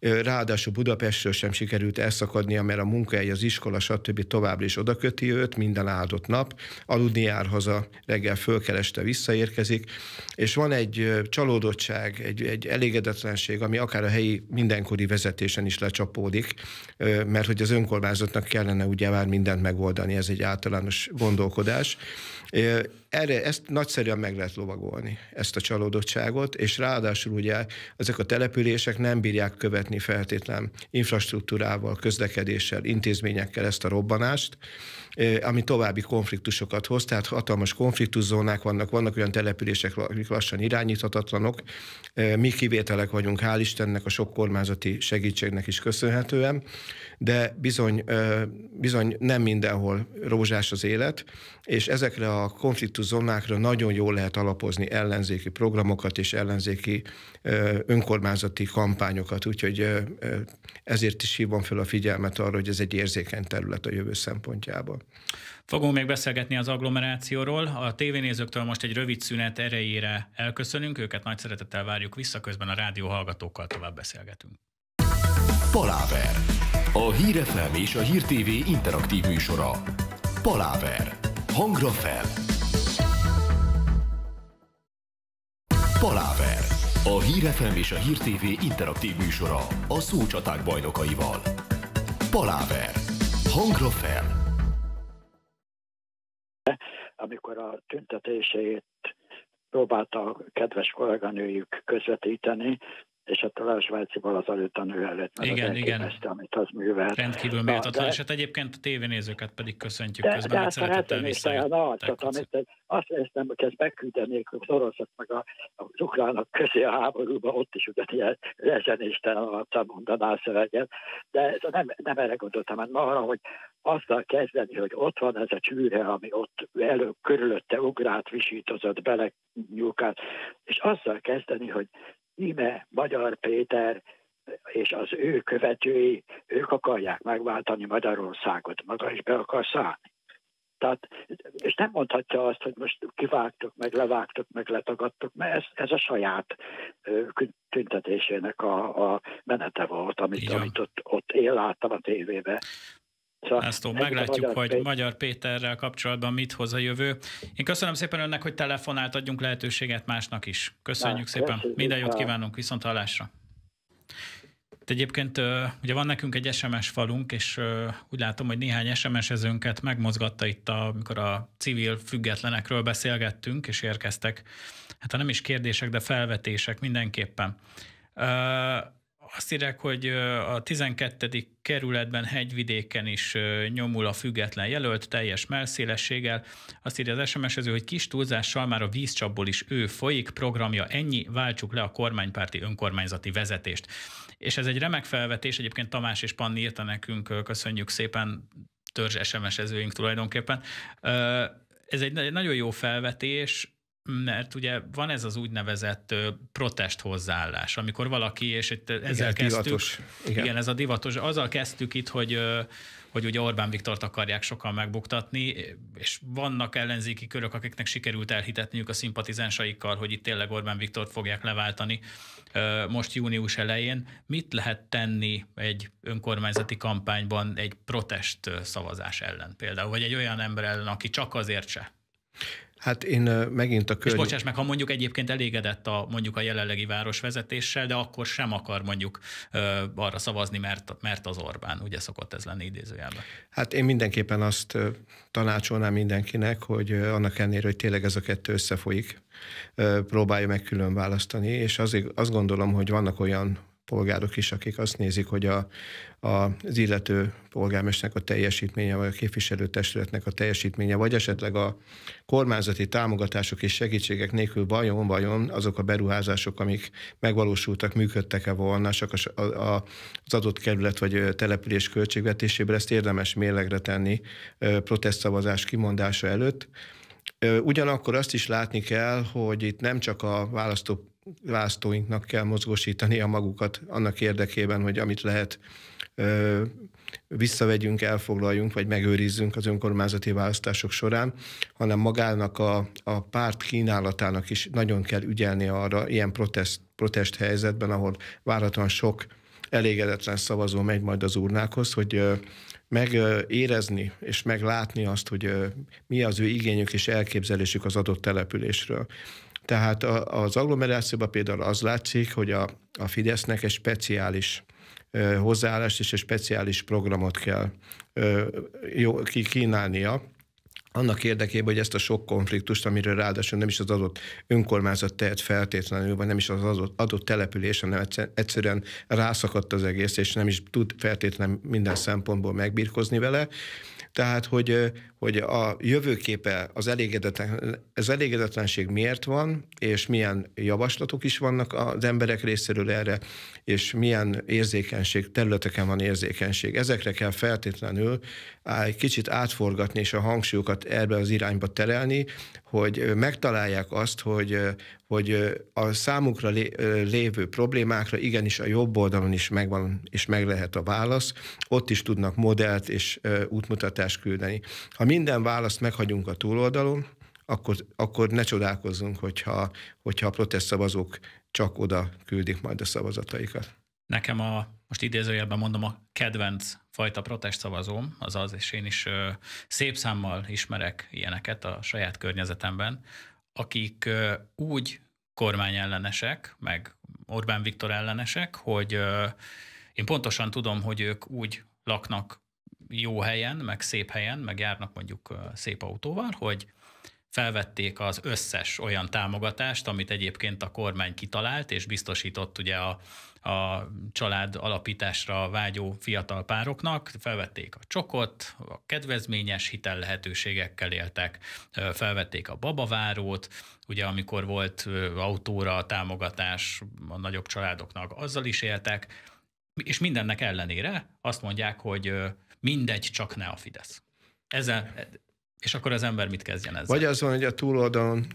[SPEAKER 4] Ráadásul Budapestről sem sikerült elszakadnia, mert a munkahely, az iskola, stb. továbbra is odaköti őt minden áldott nap. Aludni jár haza, reggel fölkereste visszaérkezik, és van egy csalódottság, egy, egy elégedetlenség, ami akár a helyi mindenkori vezetésen is lecsapódik, mert hogy az önkormányzatnak kellene ugye már mindent megoldani, ez egy általános gondolkodás. Erre ezt nagyszerűen meg lehet lovagolni, ezt a csalódottságot, és ráadásul ugye ezek a települések nem bírják követni feltétlen infrastruktúrával, közlekedéssel, intézményekkel ezt a robbanást, ami további konfliktusokat hoz, tehát hatalmas konfliktuszónák vannak, vannak olyan települések, amik lassan irányíthatatlanok. Mi kivételek vagyunk, hál' Istennek, a sok kormányzati segítségnek is köszönhetően, de bizony, bizony nem mindenhol rózsás az élet, és ezekre a konfliktuszónákra nagyon jól lehet alapozni ellenzéki programokat és ellenzéki önkormányzati kampányokat, úgyhogy ezért is hívom fel a figyelmet arra, hogy ez egy érzékeny terület a jövő szempontjából. Fogunk még
[SPEAKER 2] beszélgetni az agglomerációról. A tévénézőktől most egy rövid szünet erejére elköszönünk, őket nagy szeretettel várjuk vissza, közben a rádió hallgatókkal tovább beszélgetünk.
[SPEAKER 1] Paláver. A hírefem és a Hír TV interaktív műsora. Paláver. Hangra fel. Paláver. A hírefem és a Hír TV interaktív műsora a szócsaták bajnokaival. Paláver. Hangra fel
[SPEAKER 5] amikor a tüntetéseit próbálta a kedves kolléganőjük közvetíteni, és a az előtt a nő előtt,
[SPEAKER 3] mert igen, az igen.
[SPEAKER 5] amit az művelt. Rendkívül méltatlan, és
[SPEAKER 2] hát egyébként a tévénézőket pedig köszöntjük de, közben, de, hát szeretettel visszajött.
[SPEAKER 5] azt hiszem, hogy ezt beküldenék az oroszok meg a, az ukránok közé a háborúba, ott is ugye ilyen alatt mondaná a szöveget, de ez nem, nem erre gondoltam, hanem hát arra, hogy azzal kezdeni, hogy ott van ez a csűre, ami ott elő, körülötte ugrát visítozott bele nyúlkát, és azzal kezdeni, hogy Ime, Magyar Péter és az ő követői, ők akarják megváltani Magyarországot, maga is be akar szállni. Tehát, és nem mondhatja azt, hogy most kivágtuk, meg levágtuk, meg letagadtuk, mert ez, ez a saját tüntetésének a, a menete volt, amit, amit ott, ott én láttam a tévébe. Szóval László, meglátjuk, Magyar hogy Péter.
[SPEAKER 2] Magyar Péterrel kapcsolatban mit hoz a jövő. Én köszönöm szépen önnek, hogy telefonált, adjunk lehetőséget másnak is. Köszönjük Na, szépen, köszönjük. minden jót kívánunk, viszont hallásra. Itt egyébként ugye van nekünk egy SMS falunk, és úgy látom, hogy néhány SMS-ezőnket megmozgatta itt, a, amikor a civil függetlenekről beszélgettünk, és érkeztek, hát ha nem is kérdések, de felvetések mindenképpen azt írják, hogy a 12. kerületben hegyvidéken is nyomul a független jelölt teljes melszélességgel. Azt írja az SMS-ező, hogy kis túlzással már a vízcsapból is ő folyik, programja ennyi, váltsuk le a kormánypárti önkormányzati vezetést. És ez egy remek felvetés, egyébként Tamás és Panni írta nekünk, köszönjük szépen törzs SMS-ezőink tulajdonképpen. Ez egy nagyon jó felvetés, mert ugye van ez az úgynevezett protest hozzáállás, amikor valaki, és itt ezzel igen, kezdtük. Divatos. Igen. igen, ez a divatos. Azzal kezdtük itt, hogy hogy ugye Orbán Viktort akarják sokan megbuktatni, és vannak ellenzéki körök, akiknek sikerült elhitetniük a szimpatizánsaikkal, hogy itt tényleg Orbán Viktort fogják leváltani most június elején. Mit lehet tenni egy önkormányzati kampányban egy protest szavazás ellen például, vagy egy olyan ember ellen, aki csak azért se?
[SPEAKER 4] Hát én megint a körny... És bocsáss
[SPEAKER 2] meg, ha mondjuk egyébként elégedett a mondjuk a jelenlegi városvezetéssel, de akkor sem akar mondjuk ö, arra szavazni, mert, mert az Orbán, ugye szokott ez lenni idézőjelben.
[SPEAKER 4] Hát én mindenképpen azt tanácsolnám mindenkinek, hogy annak ellenére, hogy tényleg ez a kettő összefolyik, próbálja meg külön választani, és azért azt gondolom, hogy vannak olyan polgárok is, akik azt nézik, hogy a, a, az illető polgármesternek a teljesítménye, vagy a képviselőtestületnek a teljesítménye, vagy esetleg a kormányzati támogatások és segítségek nélkül vajon, vajon azok a beruházások, amik megvalósultak, működtek-e volna, csak a, a, az adott kerület vagy település költségvetésében ezt érdemes mérlegre tenni protestszavazás kimondása előtt. Ugyanakkor azt is látni kell, hogy itt nem csak a választó választóinknak kell mozgósítani a magukat annak érdekében, hogy amit lehet ö, visszavegyünk, elfoglaljunk, vagy megőrizzünk az önkormányzati választások során, hanem magának a, a párt kínálatának is nagyon kell ügyelni arra ilyen protest, protest helyzetben, ahol váratlan sok elégedetlen szavazó megy majd az urnákhoz, hogy ö, megérezni és meglátni azt, hogy mi az ő igényük és elképzelésük az adott településről. Tehát a, az agglomerációban például az látszik, hogy a, a Fidesznek egy speciális ö, hozzáállást és egy speciális programot kell ö, jó, kínálnia, annak érdekében, hogy ezt a sok konfliktust, amiről ráadásul nem is az adott önkormányzat tehet feltétlenül, vagy nem is az adott, adott település, hanem egyszerűen rászakadt az egész, és nem is tud feltétlenül minden szempontból megbírkozni vele, tehát, hogy, hogy a jövőképe az, elégedetlen, az elégedetlenség miért van, és milyen javaslatok is vannak az emberek részéről erre, és milyen érzékenység, területeken van érzékenység. Ezekre kell feltétlenül egy kicsit átforgatni, és a hangsúlyokat erbe az irányba terelni, hogy megtalálják azt, hogy hogy a számukra lévő problémákra igenis a jobb oldalon is megvan és meg lehet a válasz, ott is tudnak modellt és útmutatást küldeni. Ha minden választ meghagyunk a túloldalon, akkor, akkor ne csodálkozzunk, hogyha, hogyha a protestszavazók csak oda küldik majd a szavazataikat.
[SPEAKER 2] Nekem a, most idézőjelben mondom, a kedvenc fajta protestszavazóm az az, és én is ö, szép számmal ismerek ilyeneket a saját környezetemben, akik ö, úgy kormányellenesek, meg Orbán Viktor ellenesek, hogy én pontosan tudom, hogy ők úgy laknak jó helyen, meg szép helyen, meg járnak mondjuk szép autóval, hogy felvették az összes olyan támogatást, amit egyébként a kormány kitalált, és biztosított ugye a, a család alapításra vágyó fiatal pároknak, felvették a csokot, a kedvezményes hitel lehetőségekkel éltek, felvették a babavárót, ugye amikor volt autóra a támogatás a nagyobb családoknak, azzal is éltek, és mindennek ellenére azt mondják, hogy mindegy, csak ne a Fidesz. Ezzel, és akkor az ember mit kezdjen ezzel? Vagy az
[SPEAKER 4] van, hogy a túloldalon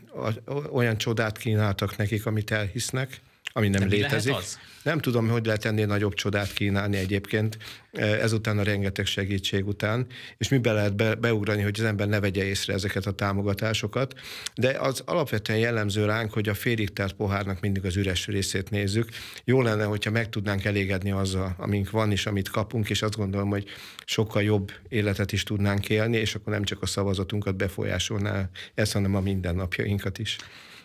[SPEAKER 4] olyan csodát kínáltak nekik, amit elhisznek, ami nem De létezik. az? Nem tudom, hogy lehet ennél nagyobb csodát kínálni egyébként, e, ezután a rengeteg segítség után, és miben lehet be, beugrani, hogy az ember ne vegye észre ezeket a támogatásokat, de az alapvetően jellemző ránk, hogy a félig telt pohárnak mindig az üres részét nézzük. Jó lenne, hogyha meg tudnánk elégedni azzal, amink van és amit kapunk, és azt gondolom, hogy sokkal jobb életet is tudnánk élni, és akkor nem csak a szavazatunkat befolyásolná ez, hanem a mindennapjainkat is.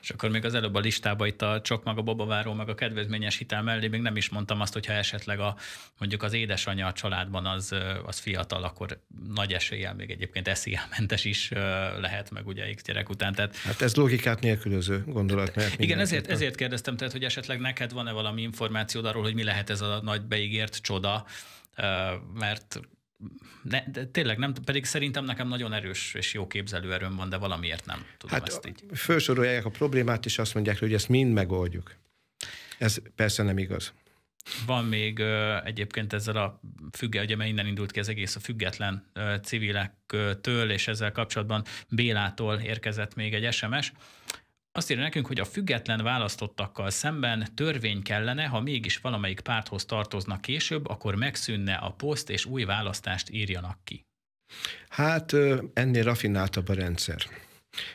[SPEAKER 2] És akkor még az előbb a listába itt a csak maga babaváró, meg a kedvezményes hitel mellé még nem is mondtam azt, hogyha esetleg a, mondjuk az édesanyja a családban az, az fiatal, akkor nagy eséllyel még egyébként SZIA-mentes is lehet, meg ugye egy gyerek után. Tehát, hát
[SPEAKER 4] ez logikát nélkülöző gondolat. Mert igen, ezért,
[SPEAKER 2] ezért kérdeztem, tehát, hogy esetleg neked van-e valami információd arról, hogy mi lehet ez a nagy beígért csoda, mert ne, de tényleg nem, pedig szerintem nekem nagyon erős és jó képzelőerőm van, de valamiért nem tudom hát ezt
[SPEAKER 4] így. Felsorolják a problémát, és azt mondják, hogy ezt mind megoldjuk. Ez persze nem igaz.
[SPEAKER 2] Van még ö, egyébként ezzel a függe, ugye mert innen indult ki az egész a független ö, civilektől, és ezzel kapcsolatban Bélától érkezett még egy SMS, azt írja nekünk, hogy a független választottakkal szemben törvény kellene, ha mégis valamelyik párthoz tartoznak később, akkor megszűnne a poszt, és új választást írjanak ki.
[SPEAKER 4] Hát ennél rafináltabb a rendszer.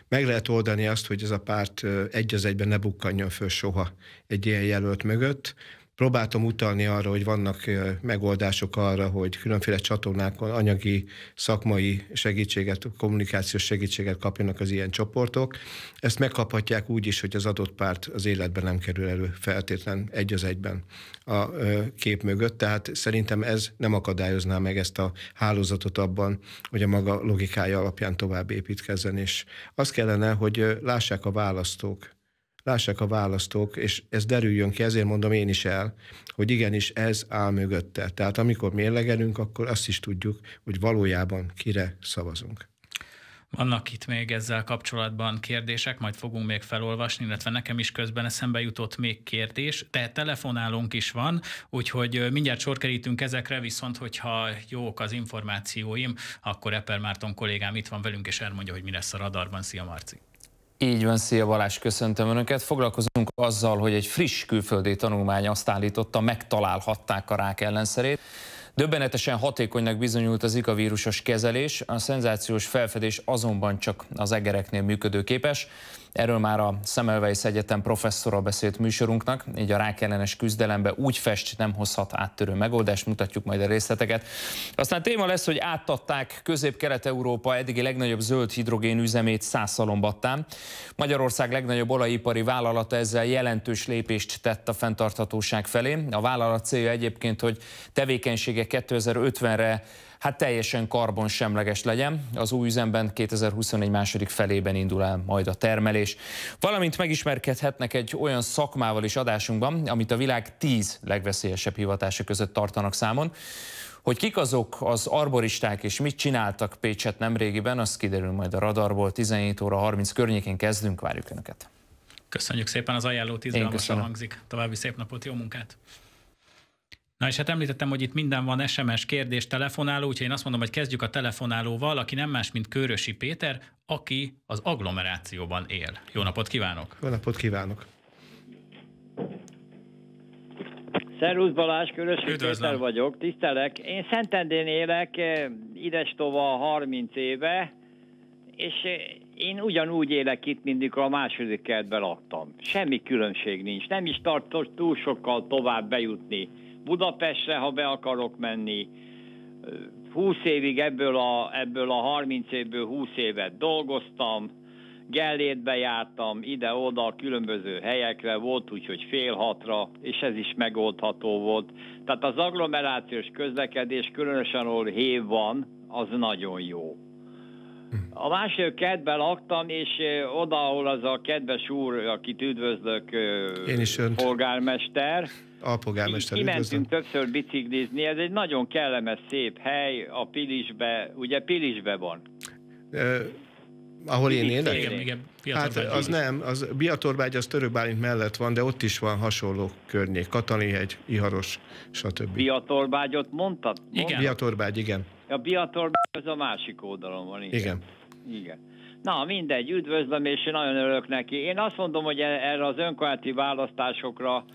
[SPEAKER 4] Meg lehet oldani azt, hogy ez a párt egy az egyben ne bukkanjon föl soha egy ilyen jelölt mögött, Próbáltam utalni arra, hogy vannak megoldások arra, hogy különféle csatornákon anyagi, szakmai segítséget, kommunikációs segítséget kapjanak az ilyen csoportok. Ezt megkaphatják úgy is, hogy az adott párt az életben nem kerül elő feltétlen egy az egyben a kép mögött. Tehát szerintem ez nem akadályozná meg ezt a hálózatot abban, hogy a maga logikája alapján tovább építkezzen. És azt kellene, hogy lássák a választók, lássák a választók, és ez derüljön ki, ezért mondom én is el, hogy igenis ez áll mögötte. Tehát amikor mérlegelünk, akkor azt is tudjuk, hogy valójában kire szavazunk.
[SPEAKER 2] Vannak itt még ezzel kapcsolatban kérdések, majd fogunk még felolvasni, illetve nekem is közben eszembe jutott még kérdés. Tehát telefonálunk is van, úgyhogy mindjárt sor kerítünk ezekre, viszont hogyha jók az információim, akkor Eper Márton kollégám itt van velünk, és elmondja, hogy mi lesz
[SPEAKER 6] a radarban. Szia Marci! Így van, szia Balázs, köszöntöm Önöket. Foglalkozunk azzal, hogy egy friss külföldi tanulmány azt állította, megtalálhatták a rák ellenszerét. Döbbenetesen hatékonynak bizonyult az Zika vírusos kezelés, a szenzációs felfedés azonban csak az egereknél működőképes. Erről már a Szemmelweis Egyetem professzora beszélt műsorunknak, így a rákellenes küzdelembe úgy fest nem hozhat áttörő megoldást, mutatjuk majd a részleteket. Aztán téma lesz, hogy átadták Közép-Kelet-Európa eddigi legnagyobb zöld hidrogén üzemét Szászalombattán. Magyarország legnagyobb olajipari vállalata ezzel jelentős lépést tett a fenntarthatóság felé. A vállalat célja egyébként, hogy tevékenysége 2050-re hát teljesen karbonsemleges legyen. Az új üzemben 2021 második felében indul el majd a termelés. Valamint megismerkedhetnek egy olyan szakmával is adásunkban, amit a világ 10 legveszélyesebb hivatása között tartanak számon. Hogy kik azok az arboristák és mit csináltak Pécset nemrégiben, az kiderül majd a radarból 17 óra 30 környékén kezdünk, várjuk Önöket.
[SPEAKER 2] Köszönjük szépen az ajánlót, izgalmasan hangzik. További szép napot, jó munkát! Na és hát említettem, hogy itt minden van SMS, kérdés, telefonáló, úgyhogy én azt mondom, hogy kezdjük a telefonálóval, aki nem más, mint Körösi Péter, aki az agglomerációban él. Jó napot kívánok!
[SPEAKER 4] Jó napot kívánok!
[SPEAKER 5] Szerusz Balázs, Körösi Péter vagyok, tisztelek. Én Szentendén élek, eh, idestova 30 éve, és eh, én ugyanúgy élek itt, mint mikor a második kertben laktam. Semmi különbség nincs, nem is tartott túl sokkal tovább bejutni Budapestre, ha be akarok menni, 20 évig ebből a, ebből a 30 évből 20 évet dolgoztam, Gellétbe jártam, ide-oda, különböző helyekre, volt úgyhogy hogy fél hatra, és ez is megoldható volt. Tehát az agglomerációs közlekedés, különösen ahol hév van, az nagyon jó. A másik kedben laktam, és oda, ahol az a kedves úr, akit üdvözlök, Én is önt. polgármester,
[SPEAKER 4] Alpolgármester. Kimentünk
[SPEAKER 5] többször biciklizni, ez egy nagyon kellemes, szép hely, a Pilisbe, ugye Pilisbe van.
[SPEAKER 4] E, ahol én élek? Igen, igen. Hát az nem, az Biatorbágy az Törökbálint mellett van, de ott is van hasonló környék, Katalinhegy, Iharos, stb.
[SPEAKER 5] Biatorbágyot mondtad? Mond? Igen.
[SPEAKER 4] Biatorbágy, igen.
[SPEAKER 5] A Biatorbágy az a másik oldalon van. Igen. Igen. igen. Na, mindegy, üdvözlöm, és én nagyon örülök neki. Én azt mondom, hogy e- erre az önkormányzati választásokra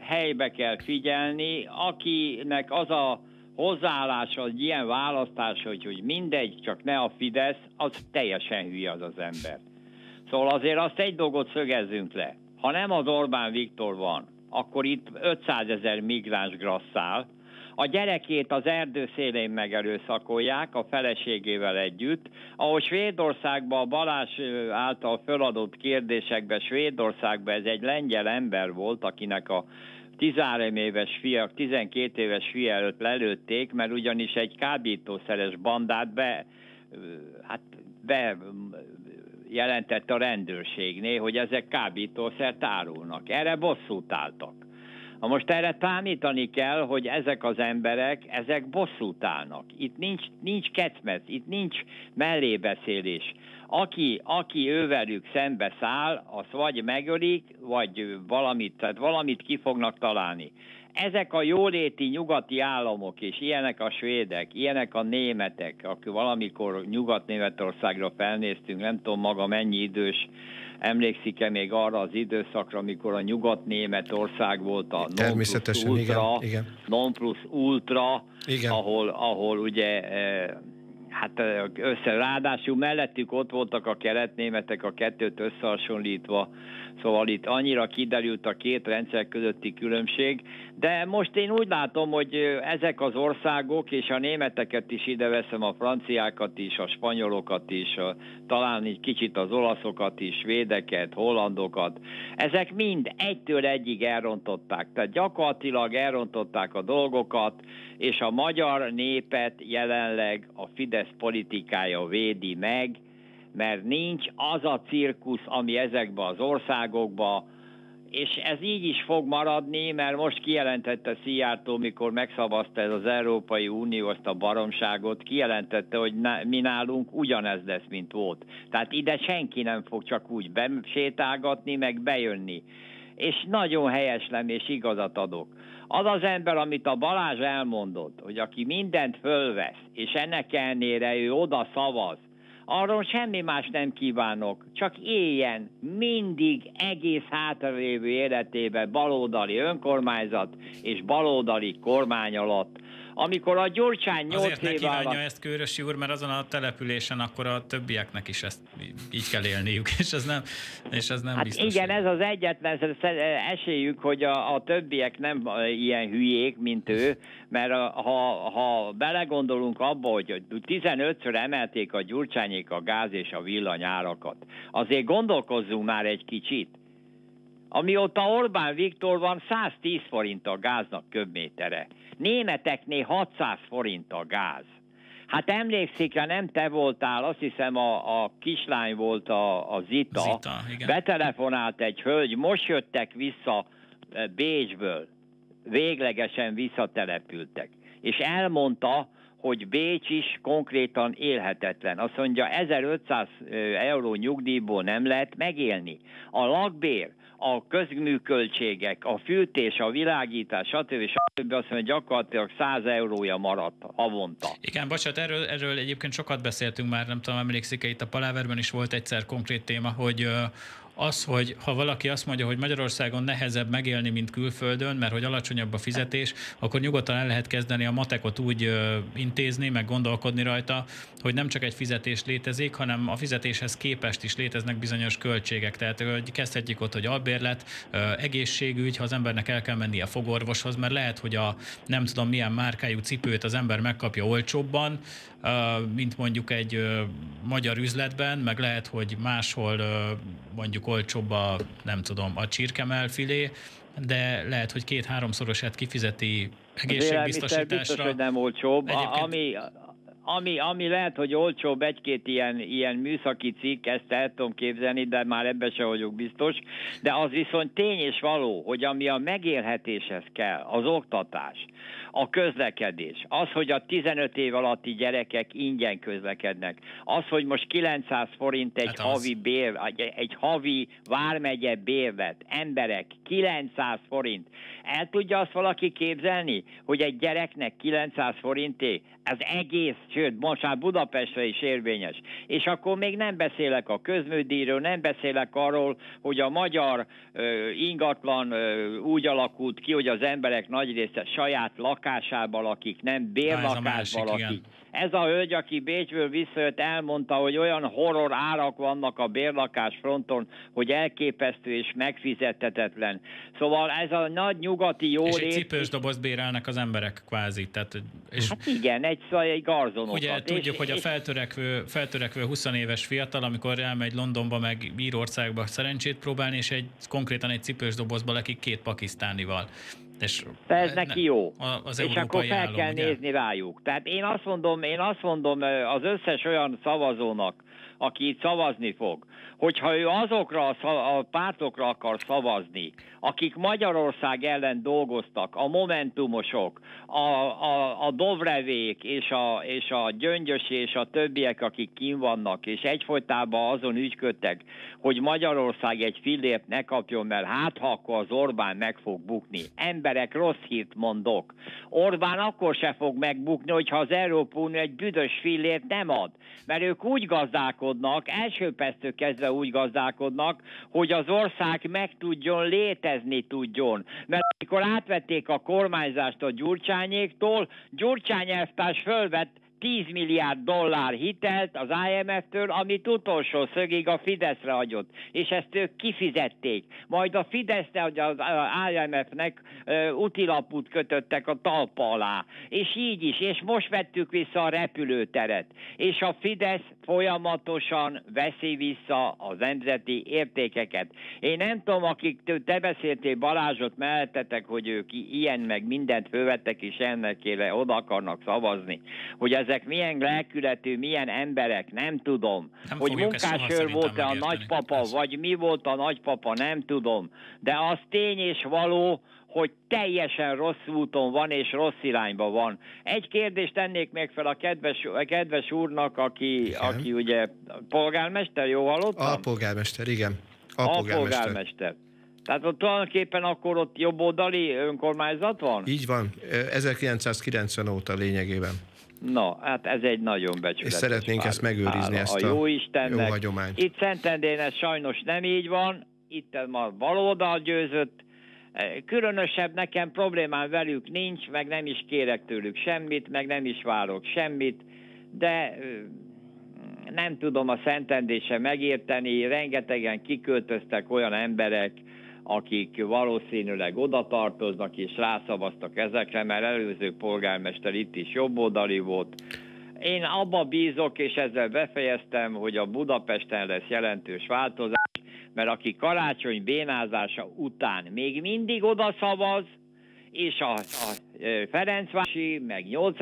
[SPEAKER 5] helybe kell figyelni, akinek az a hozzáállása az ilyen választás, hogy, hogy mindegy, csak ne a Fidesz, az teljesen hülye az az ember. Szóval azért azt egy dolgot szögezzünk le. Ha nem az Orbán Viktor van, akkor itt 500 ezer migráns grasszál, a gyerekét az erdő szélén megerőszakolják a feleségével együtt. Ahol Svédországban a Balázs által föladott kérdésekben, Svédországban ez egy lengyel ember volt, akinek a 13 éves fia, 12 éves fia előtt lelőtték, mert ugyanis egy kábítószeres bandát be, hát be jelentett a rendőrségnél, hogy ezek kábítószert árulnak. Erre bosszút álltak. Na most erre támítani kell, hogy ezek az emberek, ezek bosszút állnak. Itt nincs, nincs kecmet, itt nincs mellébeszélés. Aki, aki ővelük szembe száll, az vagy megölik, vagy valamit, tehát valamit ki fognak találni ezek a jóléti nyugati államok és ilyenek a svédek, ilyenek a németek, akik valamikor Nyugat-Németországra felnéztünk, nem tudom maga mennyi idős emlékszik-e még arra az időszakra, amikor a Nyugat-Németország volt a non plus ultra, igen, igen. non plus ultra igen. Ahol, ahol ugye e, hát e, össze, ráadásul mellettük ott voltak a keletnémetek a kettőt összehasonlítva, Szóval itt annyira kiderült a két rendszer közötti különbség, de most én úgy látom, hogy ezek az országok, és a németeket is ide veszem, a franciákat is, a spanyolokat is, a, talán egy kicsit az olaszokat is, svédeket, hollandokat, ezek mind egytől egyig elrontották. Tehát gyakorlatilag elrontották a dolgokat, és a magyar népet jelenleg a Fidesz politikája védi meg, mert nincs az a cirkusz, ami ezekbe az országokba, és ez így is fog maradni, mert most kijelentette Szijjártó, mikor megszavazta ez az Európai Unió ezt a baromságot, kijelentette, hogy mi nálunk ugyanez lesz, mint volt. Tehát ide senki nem fog csak úgy besétálgatni, meg bejönni. És nagyon helyeslem, és igazat adok. Az az ember, amit a Balázs elmondott, hogy aki mindent fölvesz, és ennek ellenére ő oda szavaz, arról semmi más nem kívánok. Csak éljen mindig egész hátralévő életében baloldali önkormányzat és baloldali kormány alatt amikor a Gyurcsány nyolc Azért év alatt... ezt
[SPEAKER 2] Kőrösi úr, mert azon a településen akkor a többieknek is ezt így kell élniük, és ez nem, és ez nem hát biztos.
[SPEAKER 5] Igen, ez az egyetlen esélyük, hogy a, a többiek nem ilyen hülyék, mint ő, mert a, ha, ha belegondolunk abba, hogy 15-ször emelték a Gyurcsányék a gáz és a villanyárakat, azért gondolkozzunk már egy kicsit. Amióta Orbán Viktor van, 110 forint a gáznak köbmétere. Németeknél 600 forint a gáz. Hát emlékszik ha nem te voltál, azt hiszem a, a kislány volt a, a Zita. Zita igen. Betelefonált egy hölgy, most jöttek vissza eh, Bécsből. Véglegesen visszatelepültek. És elmondta, hogy Bécs is konkrétan élhetetlen. Azt mondja, 1500 eh, euró nyugdíjból nem lehet megélni. A lakbér a közműköltségek, a fűtés, a világítás, stb. stb. azt mondja, gyakorlatilag 100 eurója maradt havonta.
[SPEAKER 2] Igen, bocsánat, erről, erről egyébként sokat beszéltünk már, nem tudom, emlékszik -e, itt a paláverben is volt egyszer konkrét téma, hogy az, hogy ha valaki azt mondja, hogy Magyarországon nehezebb megélni, mint külföldön, mert hogy alacsonyabb a fizetés, akkor nyugodtan el lehet kezdeni a matekot úgy intézni, meg gondolkodni rajta, hogy nem csak egy fizetés létezik, hanem a fizetéshez képest is léteznek bizonyos költségek. Tehát hogy kezdhetjük ott, hogy albérlet, egészségügy, ha az embernek el kell menni a fogorvoshoz, mert lehet, hogy a nem tudom milyen márkájú cipőt az ember megkapja olcsóbban, mint mondjuk egy magyar üzletben, meg lehet, hogy máshol mondjuk mondjuk olcsóbb a, nem tudom, a csirkemel filé, de lehet, hogy két-háromszorosát kifizeti egészségbiztosításra. biztos, hogy nem
[SPEAKER 5] olcsóbb. Egyébként... Ami, ami, ami lehet, hogy olcsóbb egy-két ilyen, ilyen műszaki cikk, ezt el tudom képzelni, de már ebbe se vagyok biztos, de az viszont tény és való, hogy ami a megélhetéshez kell, az oktatás, a közlekedés, az, hogy a 15 év alatti gyerekek ingyen közlekednek, az, hogy most 900 forint egy, hát havi, bér, egy, egy havi vármegye bérvet, emberek, 900 forint, el tudja azt valaki képzelni, hogy egy gyereknek 900 forinté, az egész, sőt, most már Budapestre is érvényes. És akkor még nem beszélek a közműdíjról, nem beszélek arról, hogy a magyar ö, ingatlan ö, úgy alakult ki, hogy az emberek nagy része saját lakásában lakik, nem bérlakásban lakik. Igen ez a hölgy, aki Bécsből visszajött, elmondta, hogy olyan horror árak vannak a bérlakás fronton, hogy elképesztő és megfizethetetlen. Szóval ez a nagy nyugati jó És egy cipős
[SPEAKER 2] dobozt bérelnek az emberek kvázi. Tehát,
[SPEAKER 5] és hát igen, egy, szóval egy garzonokat. Ugye és, tudjuk, és, hogy a
[SPEAKER 2] feltörekvő, feltörekvő 20 éves fiatal, amikor elmegy Londonba meg Írországba szerencsét próbálni, és egy konkrétan egy cipős dobozba lekik két pakisztánival. És De ez ne, neki jó. Az és akkor fel állom, kell ugye? nézni
[SPEAKER 5] rájuk. Tehát én azt mondom, én azt mondom az összes olyan szavazónak, aki itt szavazni fog, hogyha ő azokra a, szav, a pártokra akar szavazni, akik Magyarország ellen dolgoztak, a Momentumosok, a, a, a Dovrevék és a, és a Gyöngyösi és a többiek, akik kim vannak, és egyfolytában azon ügyködtek, hogy Magyarország egy fillért ne kapjon, mert hát ha akkor az Orbán meg fog bukni. Emberek, rossz hírt mondok. Orbán akkor se fog megbukni, hogyha az Európa Unió egy büdös fillért nem ad. Mert ők úgy gazdálkodnak, első kezdve persze úgy gazdálkodnak, hogy az ország meg tudjon létezni tudjon. Mert amikor átvették a kormányzást a Gyurcsányéktól, Gyurcsány elvtárs fölvett 10 milliárd dollár hitelt az IMF-től, amit utolsó szögig a Fideszre adott, és ezt ők kifizették. Majd a Fidesz hogy az IMF-nek utilaput kötöttek a talpa alá, és így is, és most vettük vissza a repülőteret, és a Fidesz folyamatosan veszi vissza a nemzeti értékeket. Én nem tudom, akik te beszéltél Balázsot mellettetek, hogy ők ilyen meg mindent fővettek, és ennek oda akarnak szavazni, hogy ez ezek milyen lelkületű, milyen emberek, nem tudom. Nem hogy munkásőr volt-e a nagypapa, lesz. vagy mi volt a nagypapa, nem tudom. De az tény és való, hogy teljesen rossz úton van és rossz irányba van. Egy kérdést tennék még fel a kedves, a kedves úrnak, aki, aki ugye polgármester, jó
[SPEAKER 4] hallottam? A polgármester, igen. A, a polgármester. polgármester.
[SPEAKER 5] Tehát ott tulajdonképpen akkor ott jobboldali önkormányzat van?
[SPEAKER 4] Így van, 1990 óta lényegében. Na, hát ez egy nagyon becsületes És szeretnénk ezt megőrizni, ezt a, a jó, jó hagyományt.
[SPEAKER 5] Itt Szentendén ez sajnos nem így van, itt már baloldal győzött, e, Különösebb nekem problémám velük nincs, meg nem is kérek tőlük semmit, meg nem is várok semmit, de nem tudom a szentendése megérteni, rengetegen kiköltöztek olyan emberek, akik valószínűleg oda tartoznak és rászavaztak ezekre, mert előző polgármester itt is jobboldali volt. Én abba bízok, és ezzel befejeztem, hogy a Budapesten lesz jelentős változás, mert aki karácsony bénázása után még mindig oda szavaz, és a, a Ferencvási, meg 8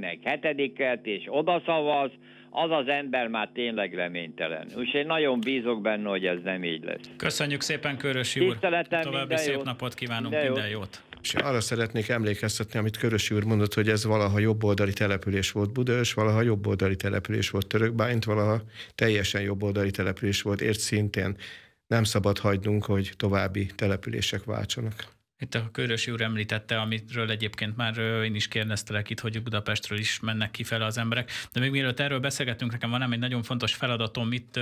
[SPEAKER 5] meg 7 keleti, és oda szavaz, az az ember már tényleg reménytelen. Úgyhogy én nagyon bízok benne, hogy ez nem így lesz.
[SPEAKER 2] Köszönjük szépen, Körösi úr! További szép jót. napot kívánunk, minden, minden jót!
[SPEAKER 4] jót. És arra szeretnék emlékeztetni, amit Körösi úr mondott, hogy ez valaha jobboldali település volt Budaös, valaha jobboldali település volt Törökbányt, valaha teljesen jobboldali település volt Ért szintén. Nem szabad hagynunk, hogy további települések váltsanak.
[SPEAKER 2] Itt a Körösi úr említette, amitről egyébként már én is kérdeztelek itt, hogy Budapestről is mennek kifele az emberek. De még mielőtt erről beszélgetünk, nekem van egy nagyon fontos feladatom, itt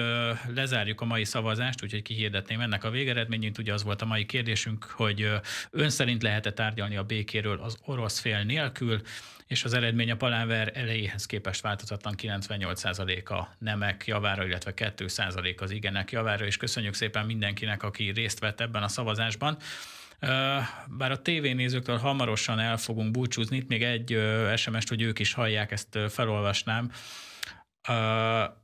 [SPEAKER 2] lezárjuk a mai szavazást, úgyhogy kihirdetném ennek a végeredményét. Ugye az volt a mai kérdésünk, hogy ön szerint lehet-e tárgyalni a békéről az orosz fél nélkül, és az eredmény a palánver elejéhez képest változatlan 98% a nemek javára, illetve 2% az igenek javára, és köszönjük szépen mindenkinek, aki részt vett ebben a szavazásban. Bár a tévénézőktől hamarosan el fogunk búcsúzni, itt még egy SMS-t, hogy ők is hallják, ezt felolvasnám.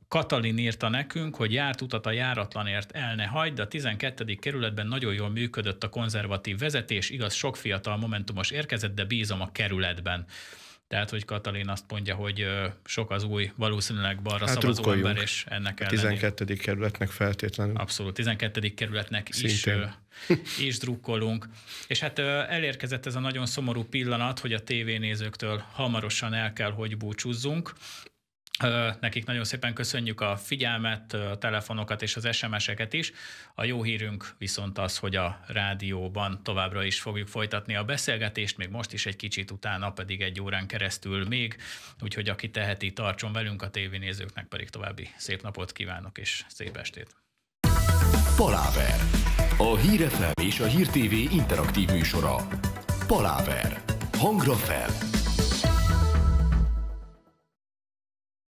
[SPEAKER 2] Katalin írta nekünk, hogy járt utat a járatlanért el ne hagyd, de a 12. kerületben nagyon jól működött a konzervatív vezetés, igaz, sok fiatal momentumos érkezett, de bízom a kerületben. Tehát, hogy Katalin azt mondja, hogy sok az új, valószínűleg balra hát szavazó ember, és ennek a 12.
[SPEAKER 4] Ellenére. kerületnek feltétlenül. Abszolút,
[SPEAKER 2] 12. kerületnek Szintén. is, is drukkolunk. És hát elérkezett ez a nagyon szomorú pillanat, hogy a tévénézőktől hamarosan el kell, hogy búcsúzzunk. Nekik nagyon szépen köszönjük a figyelmet, a telefonokat és az SMS-eket is. A jó hírünk viszont az, hogy a rádióban továbbra is fogjuk folytatni a beszélgetést, még most is egy kicsit utána, pedig egy órán keresztül még, úgyhogy aki teheti, tartson velünk, a tévénézőknek pedig további szép napot kívánok és szép estét.
[SPEAKER 1] Paláver. A hírefem és a Hír TV
[SPEAKER 3] interaktív műsora. Paláver. Hangra fel.